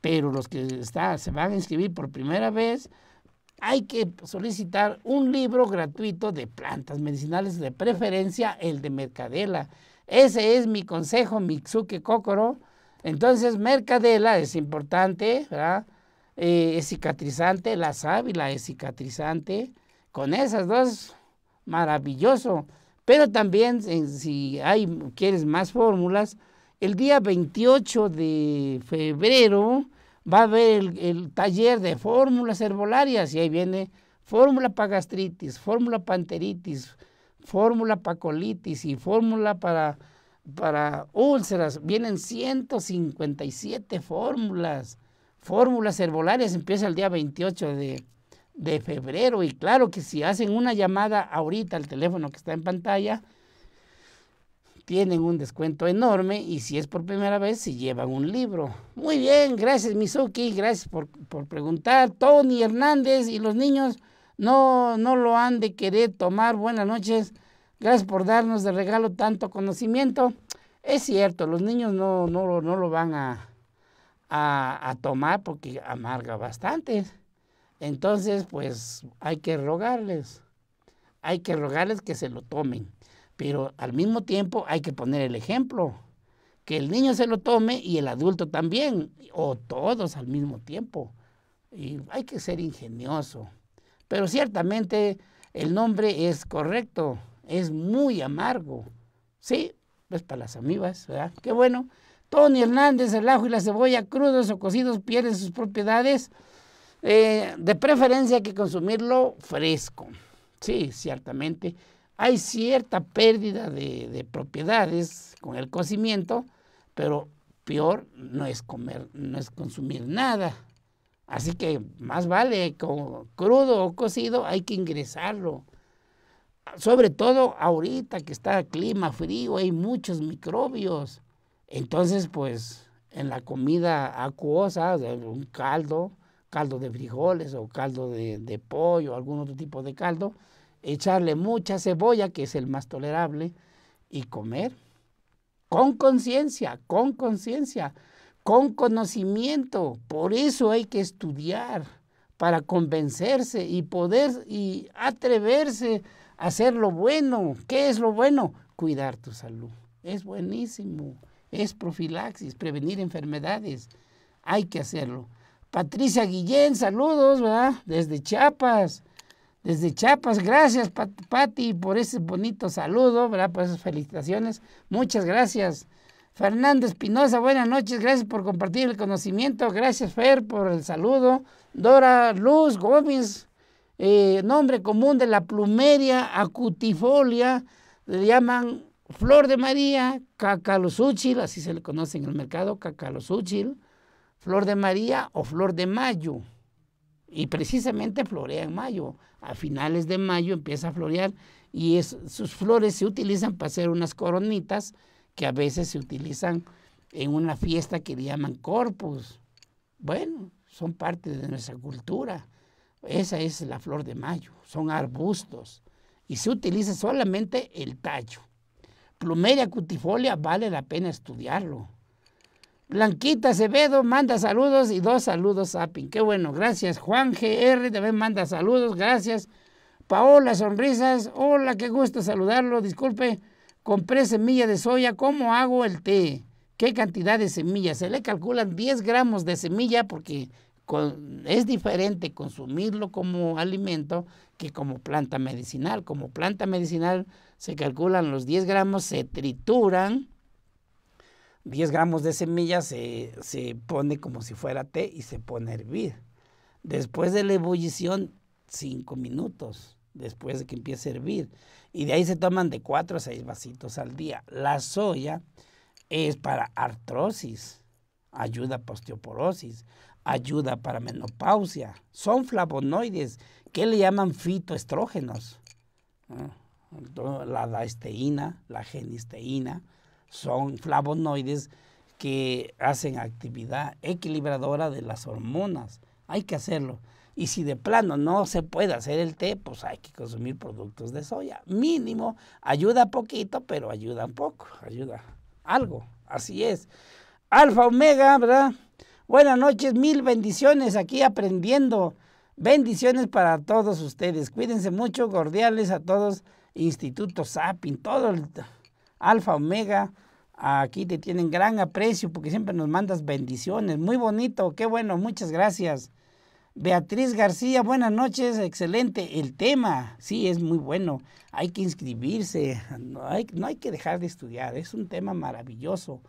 Pero los que está, se van a inscribir por primera vez, hay que solicitar un libro gratuito de plantas medicinales, de preferencia el de Mercadela. Ese es mi consejo, Mitsuke Kokoro. Entonces, Mercadela es importante, ¿verdad? Eh, es cicatrizante, la sábila es cicatrizante. Con esas dos maravilloso. Pero también, eh, si hay, quieres más fórmulas, el día 28 de febrero va a haber el, taller de fórmulas herbolarias y ahí viene fórmula para gastritis, fórmula para enteritis, fórmula para colitis y fórmula para, para úlceras. Vienen 157 fórmulas, fórmulas herbolarias. Empieza el día 28 de febrero de febrero. Y claro que si hacen una llamada ahorita al teléfono que está en pantalla, tienen un descuento enorme y si es por primera vez, se llevan un libro. Muy bien, gracias Mizuki, gracias por, preguntar. Tony Hernández y los niños no, no lo han de querer tomar. Buenas noches, gracias por darnos de regalo tanto conocimiento. Es cierto, los niños no, no, lo van a, a, a tomar porque amarga bastante. Entonces, pues hay que rogarles, hay que rogarles que se lo tomen, pero al mismo tiempo hay que poner el ejemplo, que el niño se lo tome y el adulto también, o todos al mismo tiempo. Y hay que ser ingenioso. Pero ciertamente el nombre es correcto, es muy amargo. Sí, pues para las amibas, ¿verdad? Qué bueno. Tony Hernández, el ajo y la cebolla crudos o cocidos pierden sus propiedades eh, de preferencia hay que consumirlo fresco. Sí, ciertamente. Hay cierta pérdida de, propiedades con el cocimiento, pero peor no es comer, no es consumir nada. Así que más vale como crudo o cocido, hay que ingresarlo. Sobre todo ahorita que está clima frío, hay muchos microbios. Entonces, pues en la comida acuosa, un caldo, caldo de frijoles o caldo de, de pollo, algún otro tipo de caldo, echarle mucha cebolla, que es el más tolerable, y comer con conciencia, con conciencia, con conocimiento. Por eso hay que estudiar para convencerse y poder y atreverse a hacer lo bueno. ¿Qué es lo bueno? Cuidar tu salud. Es buenísimo. Es profilaxis, prevenir enfermedades. Hay que hacerlo. Patricia Guillén, saludos, ¿verdad? Desde Chiapas. Desde Chiapas, gracias Pati por ese bonito saludo, ¿verdad? Por esas felicitaciones. Muchas gracias. Fernando Espinosa, buenas noches, gracias por compartir el conocimiento, gracias Fer por el saludo. Dora Luz Gómez, eh, nombre común de la plumeria acutifolia, le llaman Flor de María, cacalosúchil, así se le conoce en el mercado, cacalosuchil flor de María o flor de mayo. Y precisamente florea en mayo. A finales de mayo empieza a florear y sus flores se utilizan para hacer unas coronitas que a veces se utilizan en una fiesta que llaman corpus. Bueno, son parte de nuestra cultura. Esa es la flor de mayo, son arbustos y se utiliza solamente el tallo. Plumeria cutifolia vale la pena estudiarlo Blanquita Acevedo manda saludos y dos saludos a Pin. Qué bueno, gracias. Juan GR también manda saludos, gracias. Paola Sonrisas, hola, qué gusto saludarlo. Disculpe, compré semilla de soya, ¿cómo hago el té? ¿Qué cantidad de semilla? Se le calculan 10 gramos de semilla porque es diferente consumirlo como alimento que como planta medicinal. Como planta medicinal se calculan los 10 gramos, se trituran 10 gramos de semilla se, pone como si fuera té y se pone a hervir. Después de la ebullición, 5 minutos después de que empiece a hervir. Y de ahí se toman de 4 a 6 vasitos al día. La soya es para artrosis, ayuda para osteoporosis, ayuda para menopausia. Son flavonoides que le llaman fitoestrógenos. La daisteína, la genisteína, son flavonoides que hacen actividad equilibradora de las hormonas. Hay que hacerlo. Y si de plano no se puede hacer el té, pues hay que consumir productos de soya. Mínimo, ayuda poquito, pero ayuda un poco, ayuda algo. Así es. Alfa Omega, ¿verdad? Buenas noches, mil bendiciones aquí aprendiendo. Bendiciones para todos ustedes. Cuídense mucho, cordiales a todos. Instituto Sapin, todo el Alfa Omega. Aquí te tienen gran aprecio porque siempre nos mandas bendiciones. Muy bonito, qué bueno, muchas gracias. Beatriz García, buenas noches, excelente. El tema, sí, es muy bueno. Hay que inscribirse, no hay, no hay que dejar de estudiar, es un tema maravilloso.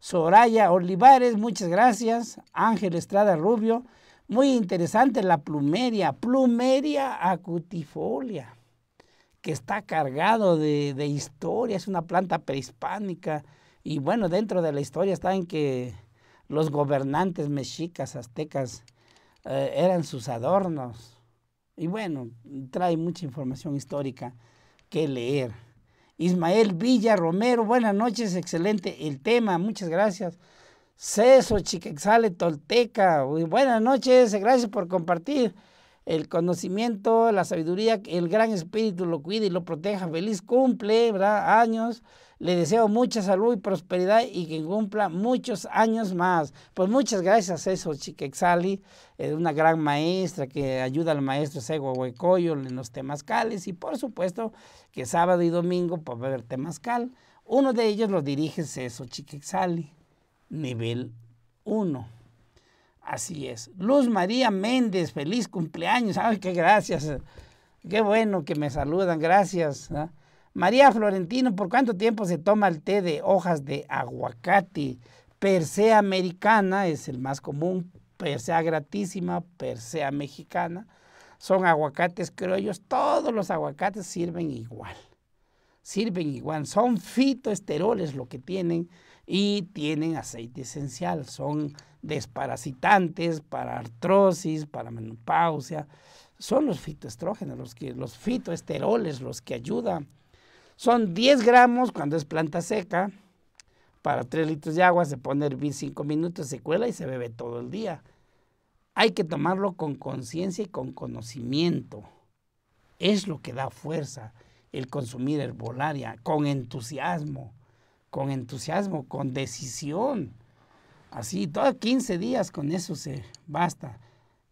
Soraya Olivares, muchas gracias. Ángel Estrada Rubio, muy interesante la plumeria, plumeria acutifolia que está cargado de, historia, es una planta prehispánica. Y bueno, dentro de la historia está en que los gobernantes mexicas, aztecas, eh, eran sus adornos. Y bueno, trae mucha información histórica que leer. Ismael Villa Romero, buenas noches, excelente el tema, muchas gracias. Ceso Chiquexale Tolteca, buenas noches, gracias por compartir el conocimiento, la sabiduría, el gran espíritu lo cuide y lo proteja. Feliz cumple, ¿verdad? Años. Le deseo mucha salud y prosperidad y que cumpla muchos años más. Pues muchas gracias a eso, Chiquexali, una gran maestra que ayuda al maestro Sego Huecoyo en los temascales. y por supuesto que sábado y domingo para beber Temascal. Uno de ellos lo dirige Ceso Chiquexali, nivel 1. Así es. Luz María Méndez, feliz cumpleaños. Ay, qué gracias. Qué bueno que me saludan, gracias. ¿ah? María Florentino, ¿por cuánto tiempo se toma el té de hojas de aguacate? Persea americana es el más común, persea gratísima, persea mexicana. Son aguacates criollos, todos los aguacates sirven igual. Sirven igual, son fitoesteroles lo que tienen y tienen aceite esencial, son desparasitantes, para artrosis, para menopausia. Son los fitoestrógenos, los, que, los fitoesteroles los que ayudan. Son 10 gramos cuando es planta seca. Para 3 litros de agua se pone a hervir 5 minutos, se cuela y se bebe todo el día. Hay que tomarlo con conciencia y con conocimiento. Es lo que da fuerza el consumir herbolaria con entusiasmo, con entusiasmo, con decisión Así, todos 15 días con eso se basta.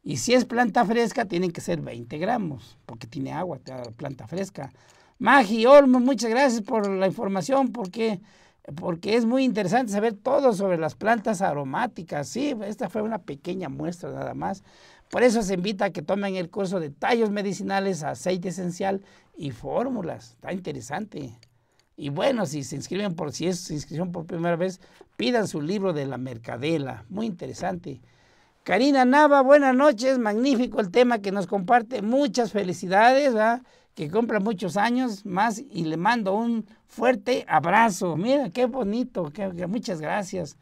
Y si es planta fresca, tienen que ser 20 gramos, porque tiene agua, planta fresca. Magi Olmo, muchas gracias por la información, porque, porque es muy interesante saber todo sobre las plantas aromáticas. Sí, esta fue una pequeña muestra nada más. Por eso se invita a que tomen el curso de tallos medicinales, aceite esencial y fórmulas. Está interesante. Y bueno, si se inscriben por, si es inscripción por primera vez, pidan su libro de la mercadela. Muy interesante. Karina Nava, buenas noches. Magnífico el tema que nos comparte. Muchas felicidades, que compra muchos años más y le mando un fuerte abrazo. Mira, qué bonito. Qué, muchas gracias.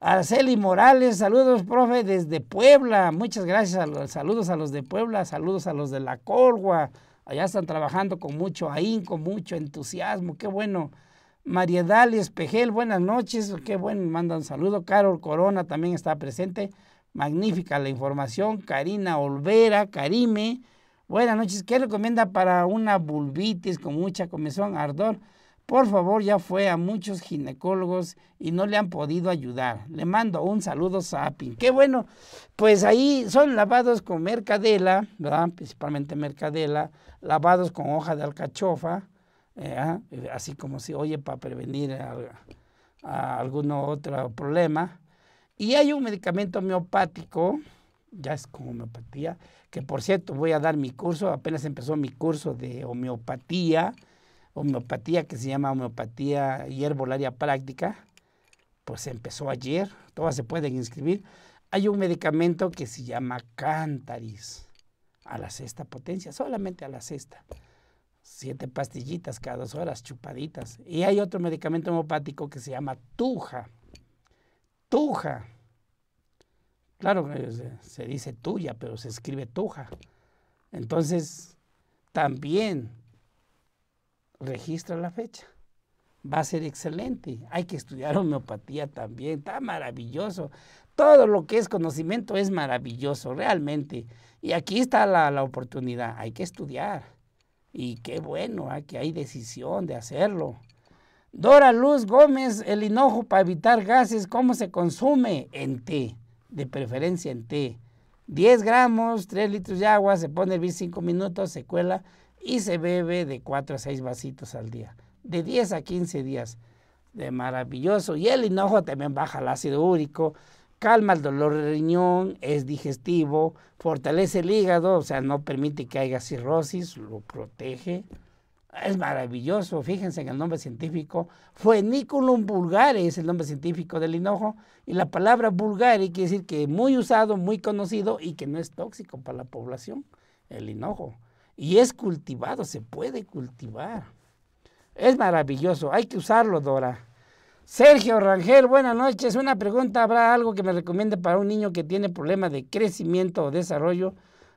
Araceli Morales, saludos, profe, desde Puebla. Muchas gracias. saludos a los de Puebla, saludos a los de La Colgua Allá están trabajando con mucho ahínco, mucho entusiasmo. Qué bueno. María Dalia Espejel, buenas noches. Qué bueno, mandan un saludo. Carol Corona también está presente. Magnífica la información. Karina Olvera, Karime. Buenas noches. ¿Qué recomienda para una vulvitis con mucha comezón, ardor? Por favor, ya fue a muchos ginecólogos y no le han podido ayudar. Le mando un saludo, Sapin. Qué bueno, pues ahí son lavados con mercadela, ¿verdad? Principalmente mercadela, lavados con hoja de alcachofa, así como si, oye, para prevenir algún otro problema. Y hay un medicamento homeopático, ya es con homeopatía, que por cierto voy a dar mi curso, apenas empezó mi curso de homeopatía homeopatía que se llama homeopatía hierbolaria práctica, pues empezó ayer, todas se pueden inscribir. Hay un medicamento que se llama cántaris a la sexta potencia, solamente a la sexta. Siete pastillitas cada dos horas, chupaditas. Y hay otro medicamento homeopático que se llama Tuja. Tuja. Claro, eh, se dice tuya, pero se escribe Tuja. Entonces, también registra la fecha. Va a ser excelente. Hay que estudiar homeopatía también. Está maravilloso. Todo lo que es conocimiento es maravilloso, realmente. Y aquí está la, oportunidad. Hay que estudiar. Y qué bueno ah, que hay decisión de hacerlo. Dora Luz Gómez, el hinojo para evitar gases, ¿cómo se consume? En té, de preferencia en té. 10 gramos, 3 litros de agua, se pone a hervir 5 minutos, se cuela y se bebe de 4 a 6 vasitos al día, de 10 a 15 días. De maravilloso. Y el hinojo también baja el ácido úrico, calma el dolor de riñón, es digestivo, fortalece el hígado, o sea, no permite que haya cirrosis, lo protege. Es maravilloso, fíjense en el nombre científico. Fueniculum vulgare es el nombre científico del hinojo. Y la palabra vulgare quiere decir que es muy usado, muy conocido y que no es tóxico para la población, el hinojo. Y es cultivado, se puede cultivar. Es maravilloso, hay que usarlo, Dora. Sergio Rangel, buenas noches. Una pregunta, ¿habrá algo que me recomiende para un niño que tiene problemas de crecimiento o desarrollo?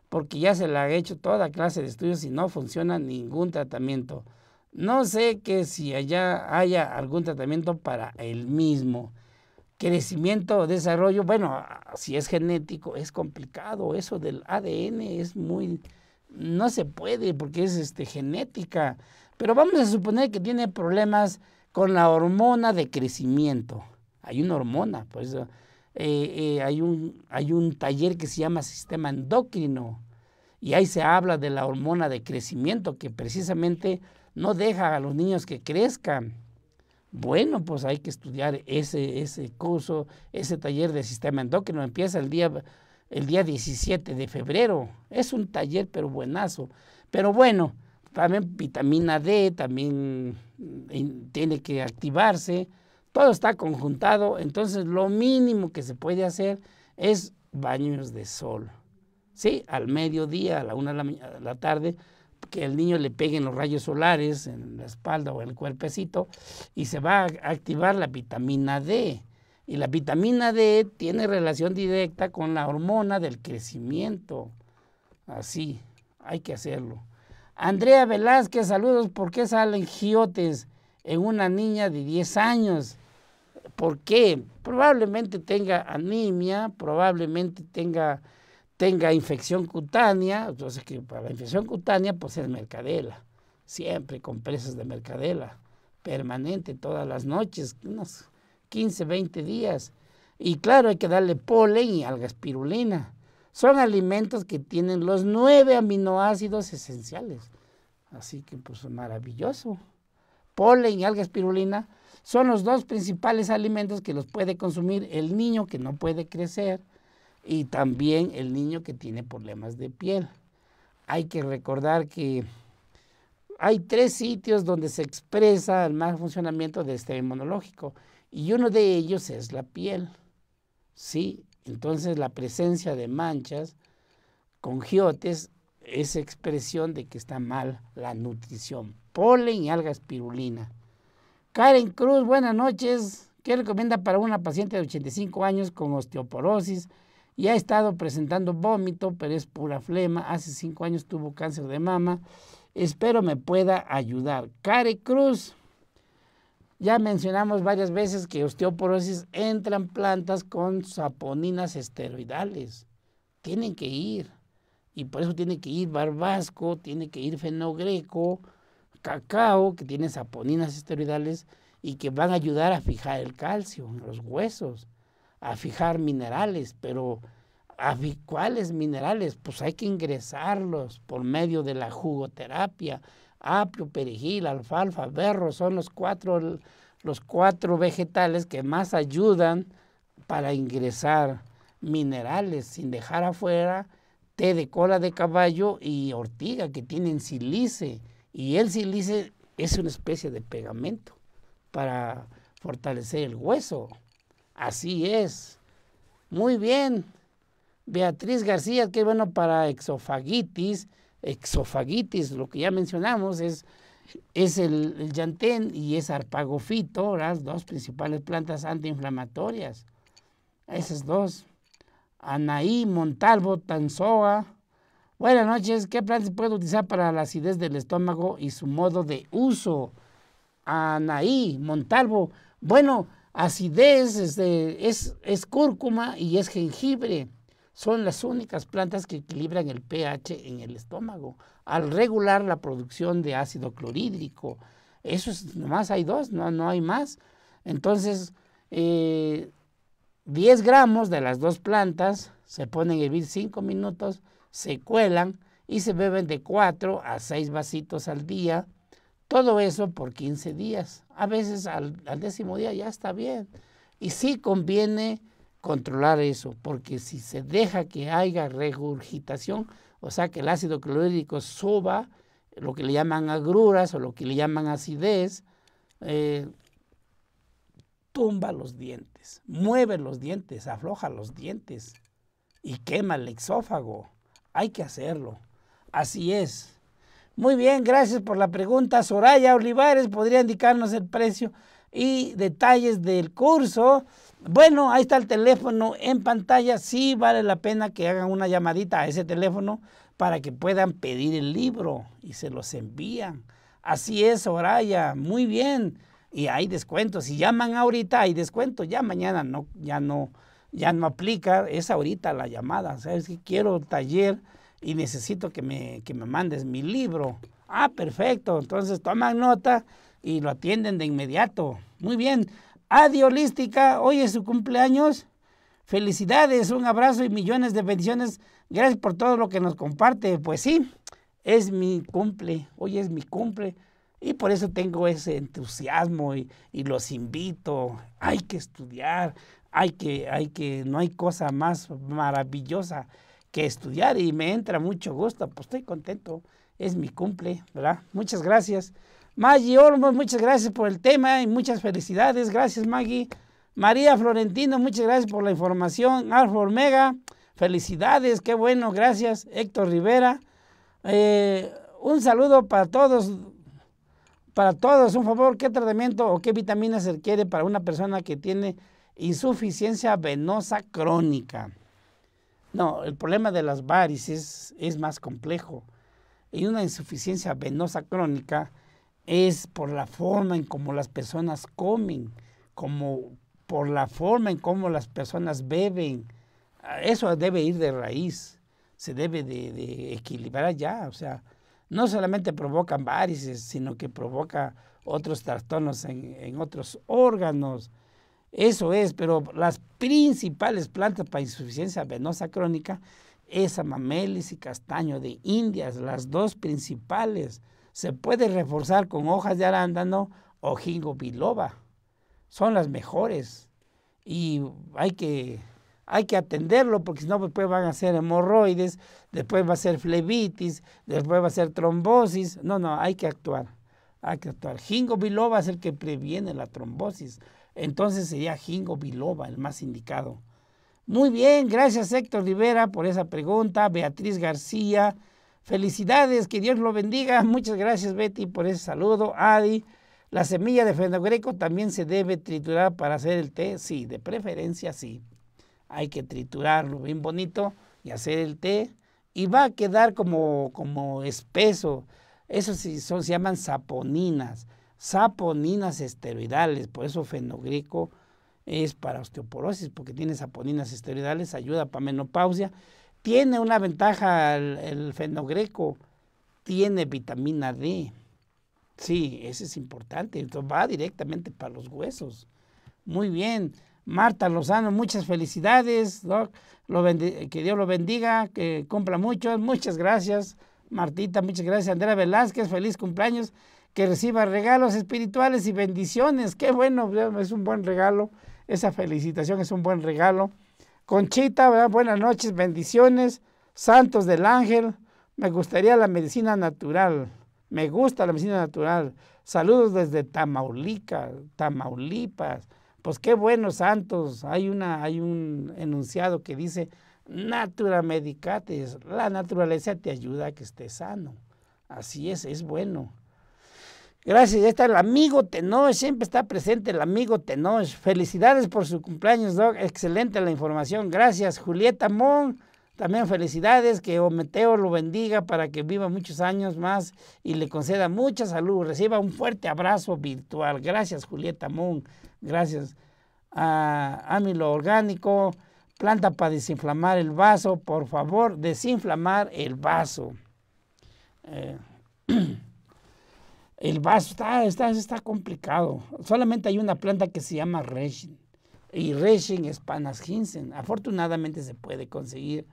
Porque ya se le ha hecho toda clase de estudios y no funciona ningún tratamiento. No sé que si allá haya algún tratamiento para el mismo. Crecimiento o desarrollo, bueno, si es genético, es complicado. Eso del ADN es muy no se puede porque es este, genética. Pero vamos a suponer que tiene problemas con la hormona de crecimiento. Hay una hormona, pues eh, eh, hay, un, hay un taller que se llama sistema endocrino y ahí se habla de la hormona de crecimiento que precisamente no deja a los niños que crezcan. Bueno, pues hay que estudiar ese, ese curso, ese taller de sistema endocrino. Empieza el día el día 17 de febrero. Es un taller, pero buenazo. Pero bueno, también vitamina D, también eh, tiene que activarse. Todo está conjuntado. Entonces, lo mínimo que se puede hacer es baños de sol. ¿Sí? Al mediodía, a la una de la, la tarde, que el niño le peguen los rayos solares en la espalda o en el cuerpecito y se va a activar la vitamina D. Y la vitamina D tiene relación directa con la hormona del crecimiento. Así, hay que hacerlo. Andrea Velázquez, saludos. ¿Por qué salen giotes en una niña de 10 años? ¿Por qué? Probablemente tenga anemia, probablemente tenga, tenga infección cutánea. Entonces, que para la infección cutánea, pues es mercadela. Siempre con presas de mercadela. Permanente todas las noches. 15, 20 días. Y claro, hay que darle polen y alga espirulina. Son alimentos que tienen los nueve aminoácidos esenciales. Así que pues maravilloso. Polen y alga espirulina son los dos principales alimentos que los puede consumir el niño que no puede crecer y también el niño que tiene problemas de piel. Hay que recordar que hay tres sitios donde se expresa el mal funcionamiento del sistema inmunológico y uno de ellos es la piel. ¿sí? Entonces la presencia de manchas con giotes es expresión de que está mal la nutrición. Polen y alga espirulina. Karen Cruz, buenas noches. ¿Qué recomienda para una paciente de 85 años con osteoporosis? Y ha estado presentando vómito, pero es pura flema. Hace cinco años tuvo cáncer de mama Espero me pueda ayudar. Care Cruz. Ya mencionamos varias veces que osteoporosis entran plantas con saponinas esteroidales. Tienen que ir. Y por eso tiene que ir barbasco, tiene que ir fenogreco, cacao, que tiene saponinas esteroidales y que van a ayudar a fijar el calcio en los huesos, a fijar minerales, pero cuáles minerales? Pues hay que ingresarlos por medio de la jugoterapia. Apio, perejil, alfalfa, berro son los cuatro, los cuatro vegetales que más ayudan para ingresar minerales sin dejar afuera té de cola de caballo y ortiga que tienen silice. Y el silice es una especie de pegamento para fortalecer el hueso. Así es. Muy bien. Beatriz García, qué bueno para exofagitis, exofagitis, lo que ya mencionamos es, es el, yantén y es arpagofito, las dos principales plantas antiinflamatorias. Esas dos. Anaí Montalvo Tanzoa. Buenas noches, ¿qué plantas puedo utilizar para la acidez del estómago y su modo de uso? Anaí Montalvo. Bueno, acidez este, es, es cúrcuma y es jengibre son las únicas plantas que equilibran el pH en el estómago al regular la producción de ácido clorhídrico. Eso es, nomás hay dos, no, hay más. Entonces, 10 eh, gramos de las dos plantas se ponen a hervir 5 minutos, se cuelan y se beben de 4 a 6 vasitos al día. Todo eso por 15 días. A veces al, al décimo día ya está bien. Y sí conviene controlar eso, porque si se deja que haya regurgitación, o sea que el ácido clorhídrico suba, lo que le llaman agruras o lo que le llaman acidez, eh, tumba los dientes, mueve los dientes, afloja los dientes y quema el exófago. Hay que hacerlo. Así es. Muy bien, gracias por la pregunta. Soraya Olivares podría indicarnos el precio y detalles del curso. Bueno, ahí está el teléfono en pantalla. Sí vale la pena que hagan una llamadita a ese teléfono para que puedan pedir el libro y se los envían. Así es, Oraya. Muy bien. Y hay descuento. Si llaman ahorita hay descuento. Ya mañana no, ya no, ya no aplica. Es ahorita la llamada. Sabes que quiero taller y necesito que me, que me mandes mi libro. Ah, perfecto. Entonces toman nota y lo atienden de inmediato. Muy bien. Adiolística. Hoy es su cumpleaños. Felicidades, un abrazo y millones de bendiciones. Gracias por todo lo que nos comparte. Pues sí, es mi cumple. Hoy es mi cumple. Y por eso tengo ese entusiasmo y, los invito. Hay que estudiar. Hay que, hay que, no hay cosa más maravillosa que estudiar y me entra mucho gusto. Pues estoy contento. Es mi cumple, ¿verdad? Muchas gracias. Maggie Olmos, muchas gracias por el tema y muchas felicidades. Gracias, Maggie. María Florentino, muchas gracias por la información. Alfa Ormega, felicidades, qué bueno, gracias. Héctor Rivera, eh, un saludo para todos. Para todos, un favor, ¿qué tratamiento o qué vitaminas se requiere para una persona que tiene insuficiencia venosa crónica? No, el problema de las varices es más complejo. Y una insuficiencia venosa crónica es por la forma en cómo las personas comen, como por la forma en cómo las personas beben. Eso debe ir de raíz, se debe de, equilibrar ya, o sea, no solamente provocan varices, sino que provoca otros trastornos en, otros órganos. Eso es, pero las principales plantas para insuficiencia venosa crónica es amamelis y castaño de Indias, las dos principales se puede reforzar con hojas de arándano o jingo biloba. Son las mejores y hay que, hay que atenderlo porque si no después van a ser hemorroides, después va a ser flebitis, después va a ser trombosis. No, no, hay que actuar. Hay que actuar. Jingo biloba es el que previene la trombosis. Entonces sería jingo biloba el más indicado. Muy bien, gracias Héctor Rivera por esa pregunta. Beatriz García Felicidades, que Dios lo bendiga. Muchas gracias, Betty, por ese saludo. Adi, la semilla de fenogreco también se debe triturar para hacer el té. Sí, de preferencia sí. Hay que triturarlo bien bonito y hacer el té. Y va a quedar como, como espeso. Eso sí son, se llaman saponinas, saponinas esteroidales, por eso fenogreco es para osteoporosis, porque tiene saponinas esteroidales, ayuda para menopausia tiene una ventaja el, fenogreco, tiene vitamina D. Sí, ese es importante, entonces va directamente para los huesos. Muy bien. Marta Lozano, muchas felicidades, Lo que Dios lo bendiga, que compra mucho. Muchas gracias, Martita. Muchas gracias, Andrea Velázquez. Feliz cumpleaños. Que reciba regalos espirituales y bendiciones. Qué bueno, es un buen regalo. Esa felicitación es un buen regalo. Conchita, buenas noches, bendiciones. Santos del Ángel, me gustaría la medicina natural. Me gusta la medicina natural. Saludos desde Tamaulica, Tamaulipas. Pues qué bueno, Santos. Hay, una, hay un enunciado que dice, natura medicates, la naturaleza te ayuda a que estés sano. Así es, es bueno. Gracias, ya está el amigo Tenoch, siempre está presente el amigo Tenoch. Felicidades por su cumpleaños, Doc. Excelente la información. Gracias, Julieta Mon. También felicidades, que Ometeo lo bendiga para que viva muchos años más y le conceda mucha salud. Reciba un fuerte abrazo virtual. Gracias, Julieta Moon. Gracias a Amilo Orgánico. Planta para desinflamar el vaso. Por favor, desinflamar el vaso. Eh, El vaso está, está, complicado. Solamente hay una planta que se llama Reshin. Y Reshin es Panas Afortunadamente se puede conseguir.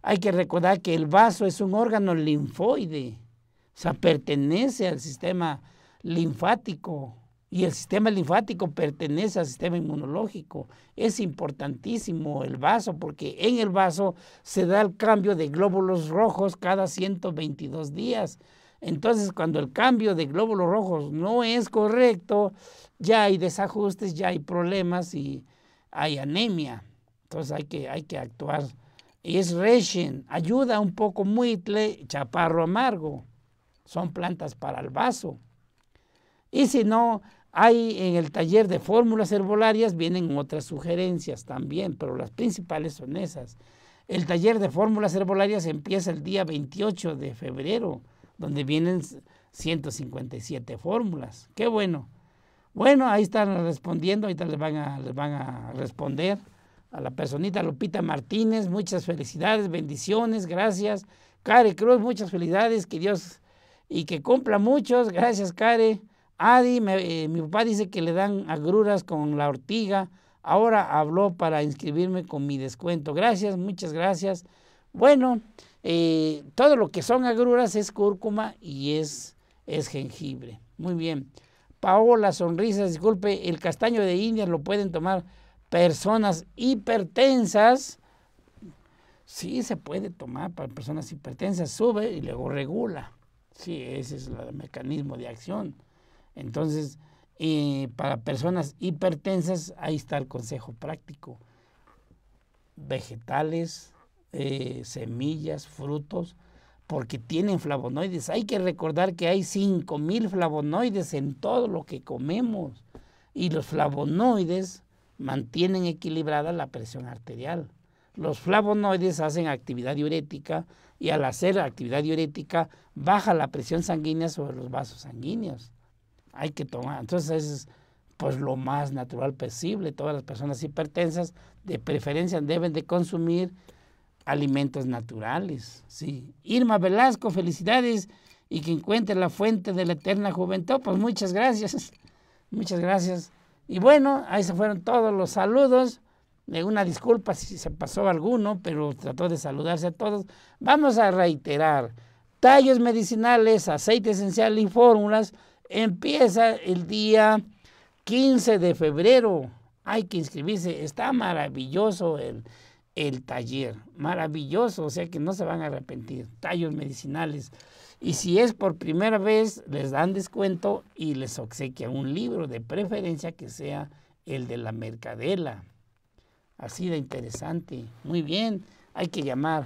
Hay que recordar que el vaso es un órgano linfoide. O sea, pertenece al sistema linfático. Y el sistema linfático pertenece al sistema inmunológico. Es importantísimo el vaso porque en el vaso se da el cambio de glóbulos rojos cada 122 días entonces, cuando el cambio de glóbulos rojos no es correcto, ya hay desajustes, ya hay problemas y hay anemia. Entonces hay que, hay que actuar. Y es reshen, ayuda un poco muitle, chaparro amargo. Son plantas para el vaso. Y si no, hay en el taller de fórmulas herbolarias, vienen otras sugerencias también, pero las principales son esas. El taller de fórmulas herbolarias empieza el día 28 de febrero donde vienen 157 fórmulas. Qué bueno. Bueno, ahí están respondiendo, ahorita les van a, les van a responder a la personita Lupita Martínez, muchas felicidades, bendiciones, gracias. Care Cruz, muchas felicidades, que Dios y que cumpla muchos, gracias Care. Adi, eh, mi papá dice que le dan agruras con la ortiga, ahora habló para inscribirme con mi descuento. Gracias, muchas gracias. Bueno, eh, todo lo que son agruras es cúrcuma y es, es jengibre. Muy bien. Paola, sonrisa disculpe, el castaño de Indias lo pueden tomar personas hipertensas. Sí, se puede tomar para personas hipertensas, sube y luego regula. Sí, ese es el mecanismo de acción. Entonces, eh, para personas hipertensas, ahí está el consejo práctico. Vegetales, eh, semillas, frutos, porque tienen flavonoides. Hay que recordar que hay 5.000 flavonoides en todo lo que comemos y los flavonoides mantienen equilibrada la presión arterial. Los flavonoides hacen actividad diurética y al hacer actividad diurética baja la presión sanguínea sobre los vasos sanguíneos. Hay que tomar, entonces es pues lo más natural posible. Todas las personas hipertensas de preferencia deben de consumir alimentos naturales. Sí. Irma Velasco, felicidades y que encuentre la fuente de la eterna juventud. Pues muchas gracias. Muchas gracias. Y bueno, ahí se fueron todos los saludos. de eh, Una disculpa si se pasó alguno, pero trató de saludarse a todos. Vamos a reiterar. Tallos medicinales, aceite esencial y fórmulas empieza el día 15 de febrero. Hay que inscribirse. Está maravilloso el, el taller. Maravilloso, o sea que no se van a arrepentir. Tallos medicinales. Y si es por primera vez, les dan descuento y les obsequia un libro, de preferencia que sea el de la Mercadela. Así de interesante. Muy bien, hay que llamar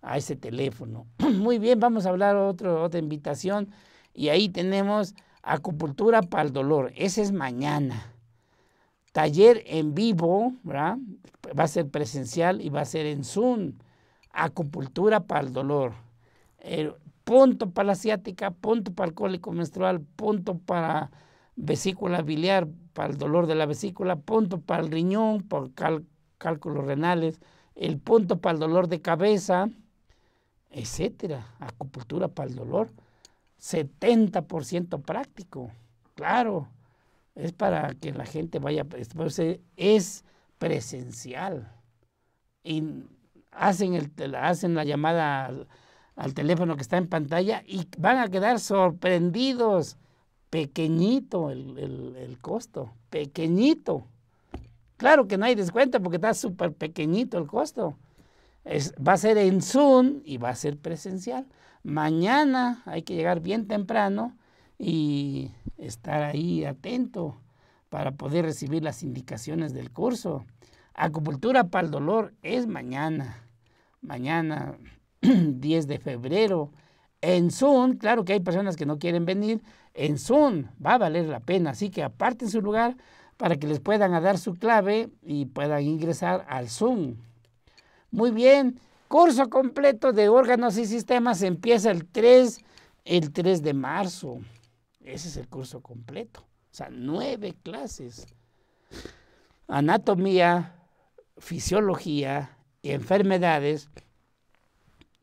a ese teléfono. Muy bien, vamos a hablar otro, otra invitación. Y ahí tenemos acupuntura para el dolor. Ese es mañana taller en vivo, ¿verdad? va a ser presencial y va a ser en Zoom, acupuntura para el dolor, punto para la ciática, punto para el cólico menstrual, punto para vesícula biliar, para el dolor de la vesícula, punto para el riñón, por cálculos renales, el punto para el dolor de cabeza, etcétera, acupuntura para el dolor, 70% práctico, claro es para que la gente vaya, es presencial. Y hacen, el, hacen la llamada al, teléfono que está en pantalla y van a quedar sorprendidos. Pequeñito el, costo, pequeñito. Claro que no hay descuento porque está súper pequeñito el costo. va a ser en Zoom y va a ser presencial. Mañana hay que llegar bien temprano y estar ahí atento para poder recibir las indicaciones del curso. Acupuntura para el dolor es mañana, mañana 10 de febrero. En Zoom, claro que hay personas que no quieren venir, en Zoom va a valer la pena, así que aparten su lugar para que les puedan dar su clave y puedan ingresar al Zoom. Muy bien, curso completo de órganos y sistemas empieza el 3, el 3 de marzo. Ese es el curso completo. O sea, nueve clases. Anatomía, fisiología, enfermedades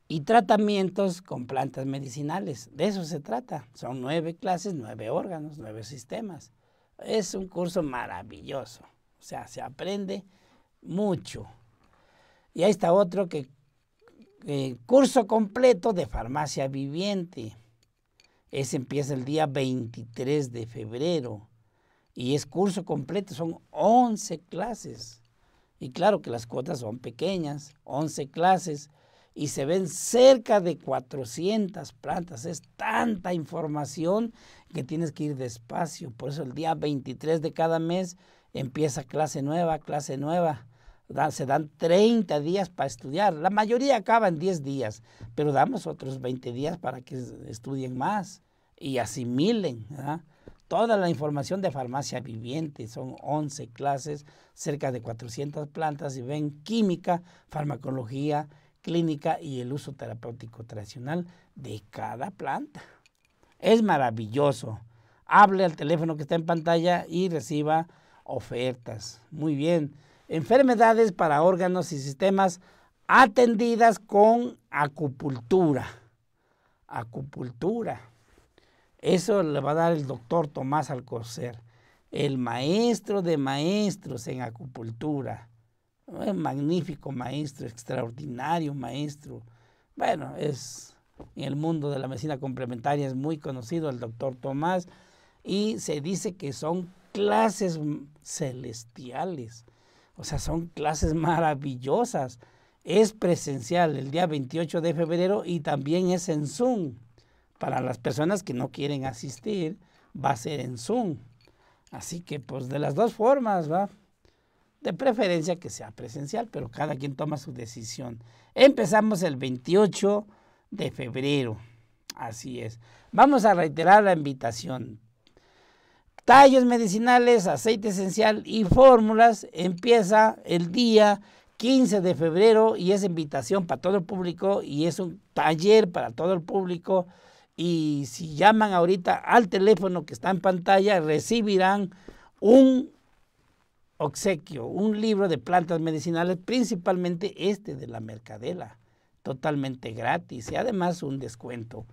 y tratamientos con plantas medicinales. De eso se trata. Son nueve clases, nueve órganos, nueve sistemas. Es un curso maravilloso. O sea, se aprende mucho. Y ahí está otro que, curso completo de farmacia viviente. Ese empieza el día 23 de febrero y es curso completo, son 11 clases. Y claro que las cuotas son pequeñas, 11 clases, y se ven cerca de 400 plantas. Es tanta información que tienes que ir despacio. Por eso el día 23 de cada mes empieza clase nueva, clase nueva se dan 30 días para estudiar. La mayoría acaba en 10 días, pero damos otros 20 días para que estudien más y asimilen. Toda la información de farmacia viviente, son 11 clases, cerca de 400 plantas y ven química, farmacología, clínica y el uso terapéutico tradicional de cada planta. Es maravilloso. Hable al teléfono que está en pantalla y reciba ofertas. Muy bien enfermedades para órganos y sistemas atendidas con acupuntura. Acupuntura. Eso le va a dar el doctor Tomás Alcocer, el maestro de maestros en acupuntura. Un magnífico maestro, extraordinario maestro. Bueno, es en el mundo de la medicina complementaria es muy conocido el doctor Tomás y se dice que son clases celestiales o sea, son clases maravillosas. Es presencial el día 28 de febrero y también es en Zoom. Para las personas que no quieren asistir, va a ser en Zoom. Así que pues de las dos formas, ¿va? De preferencia que sea presencial, pero cada quien toma su decisión. Empezamos el 28 de febrero. Así es. Vamos a reiterar la invitación tallos medicinales, aceite esencial y fórmulas. Empieza el día 15 de febrero y es invitación para todo el público y es un taller para todo el público. Y si llaman ahorita al teléfono que está en pantalla, recibirán un obsequio, un libro de plantas medicinales, principalmente este de la Mercadela, totalmente gratis y además un descuento.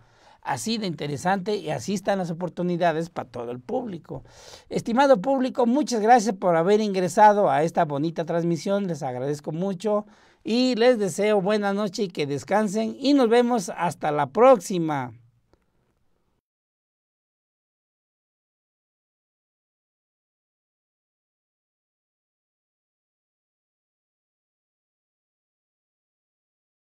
Así de interesante y así están las oportunidades para todo el público. Estimado público, muchas gracias por haber ingresado a esta bonita transmisión. Les agradezco mucho y les deseo buena noche y que descansen y nos vemos hasta la próxima.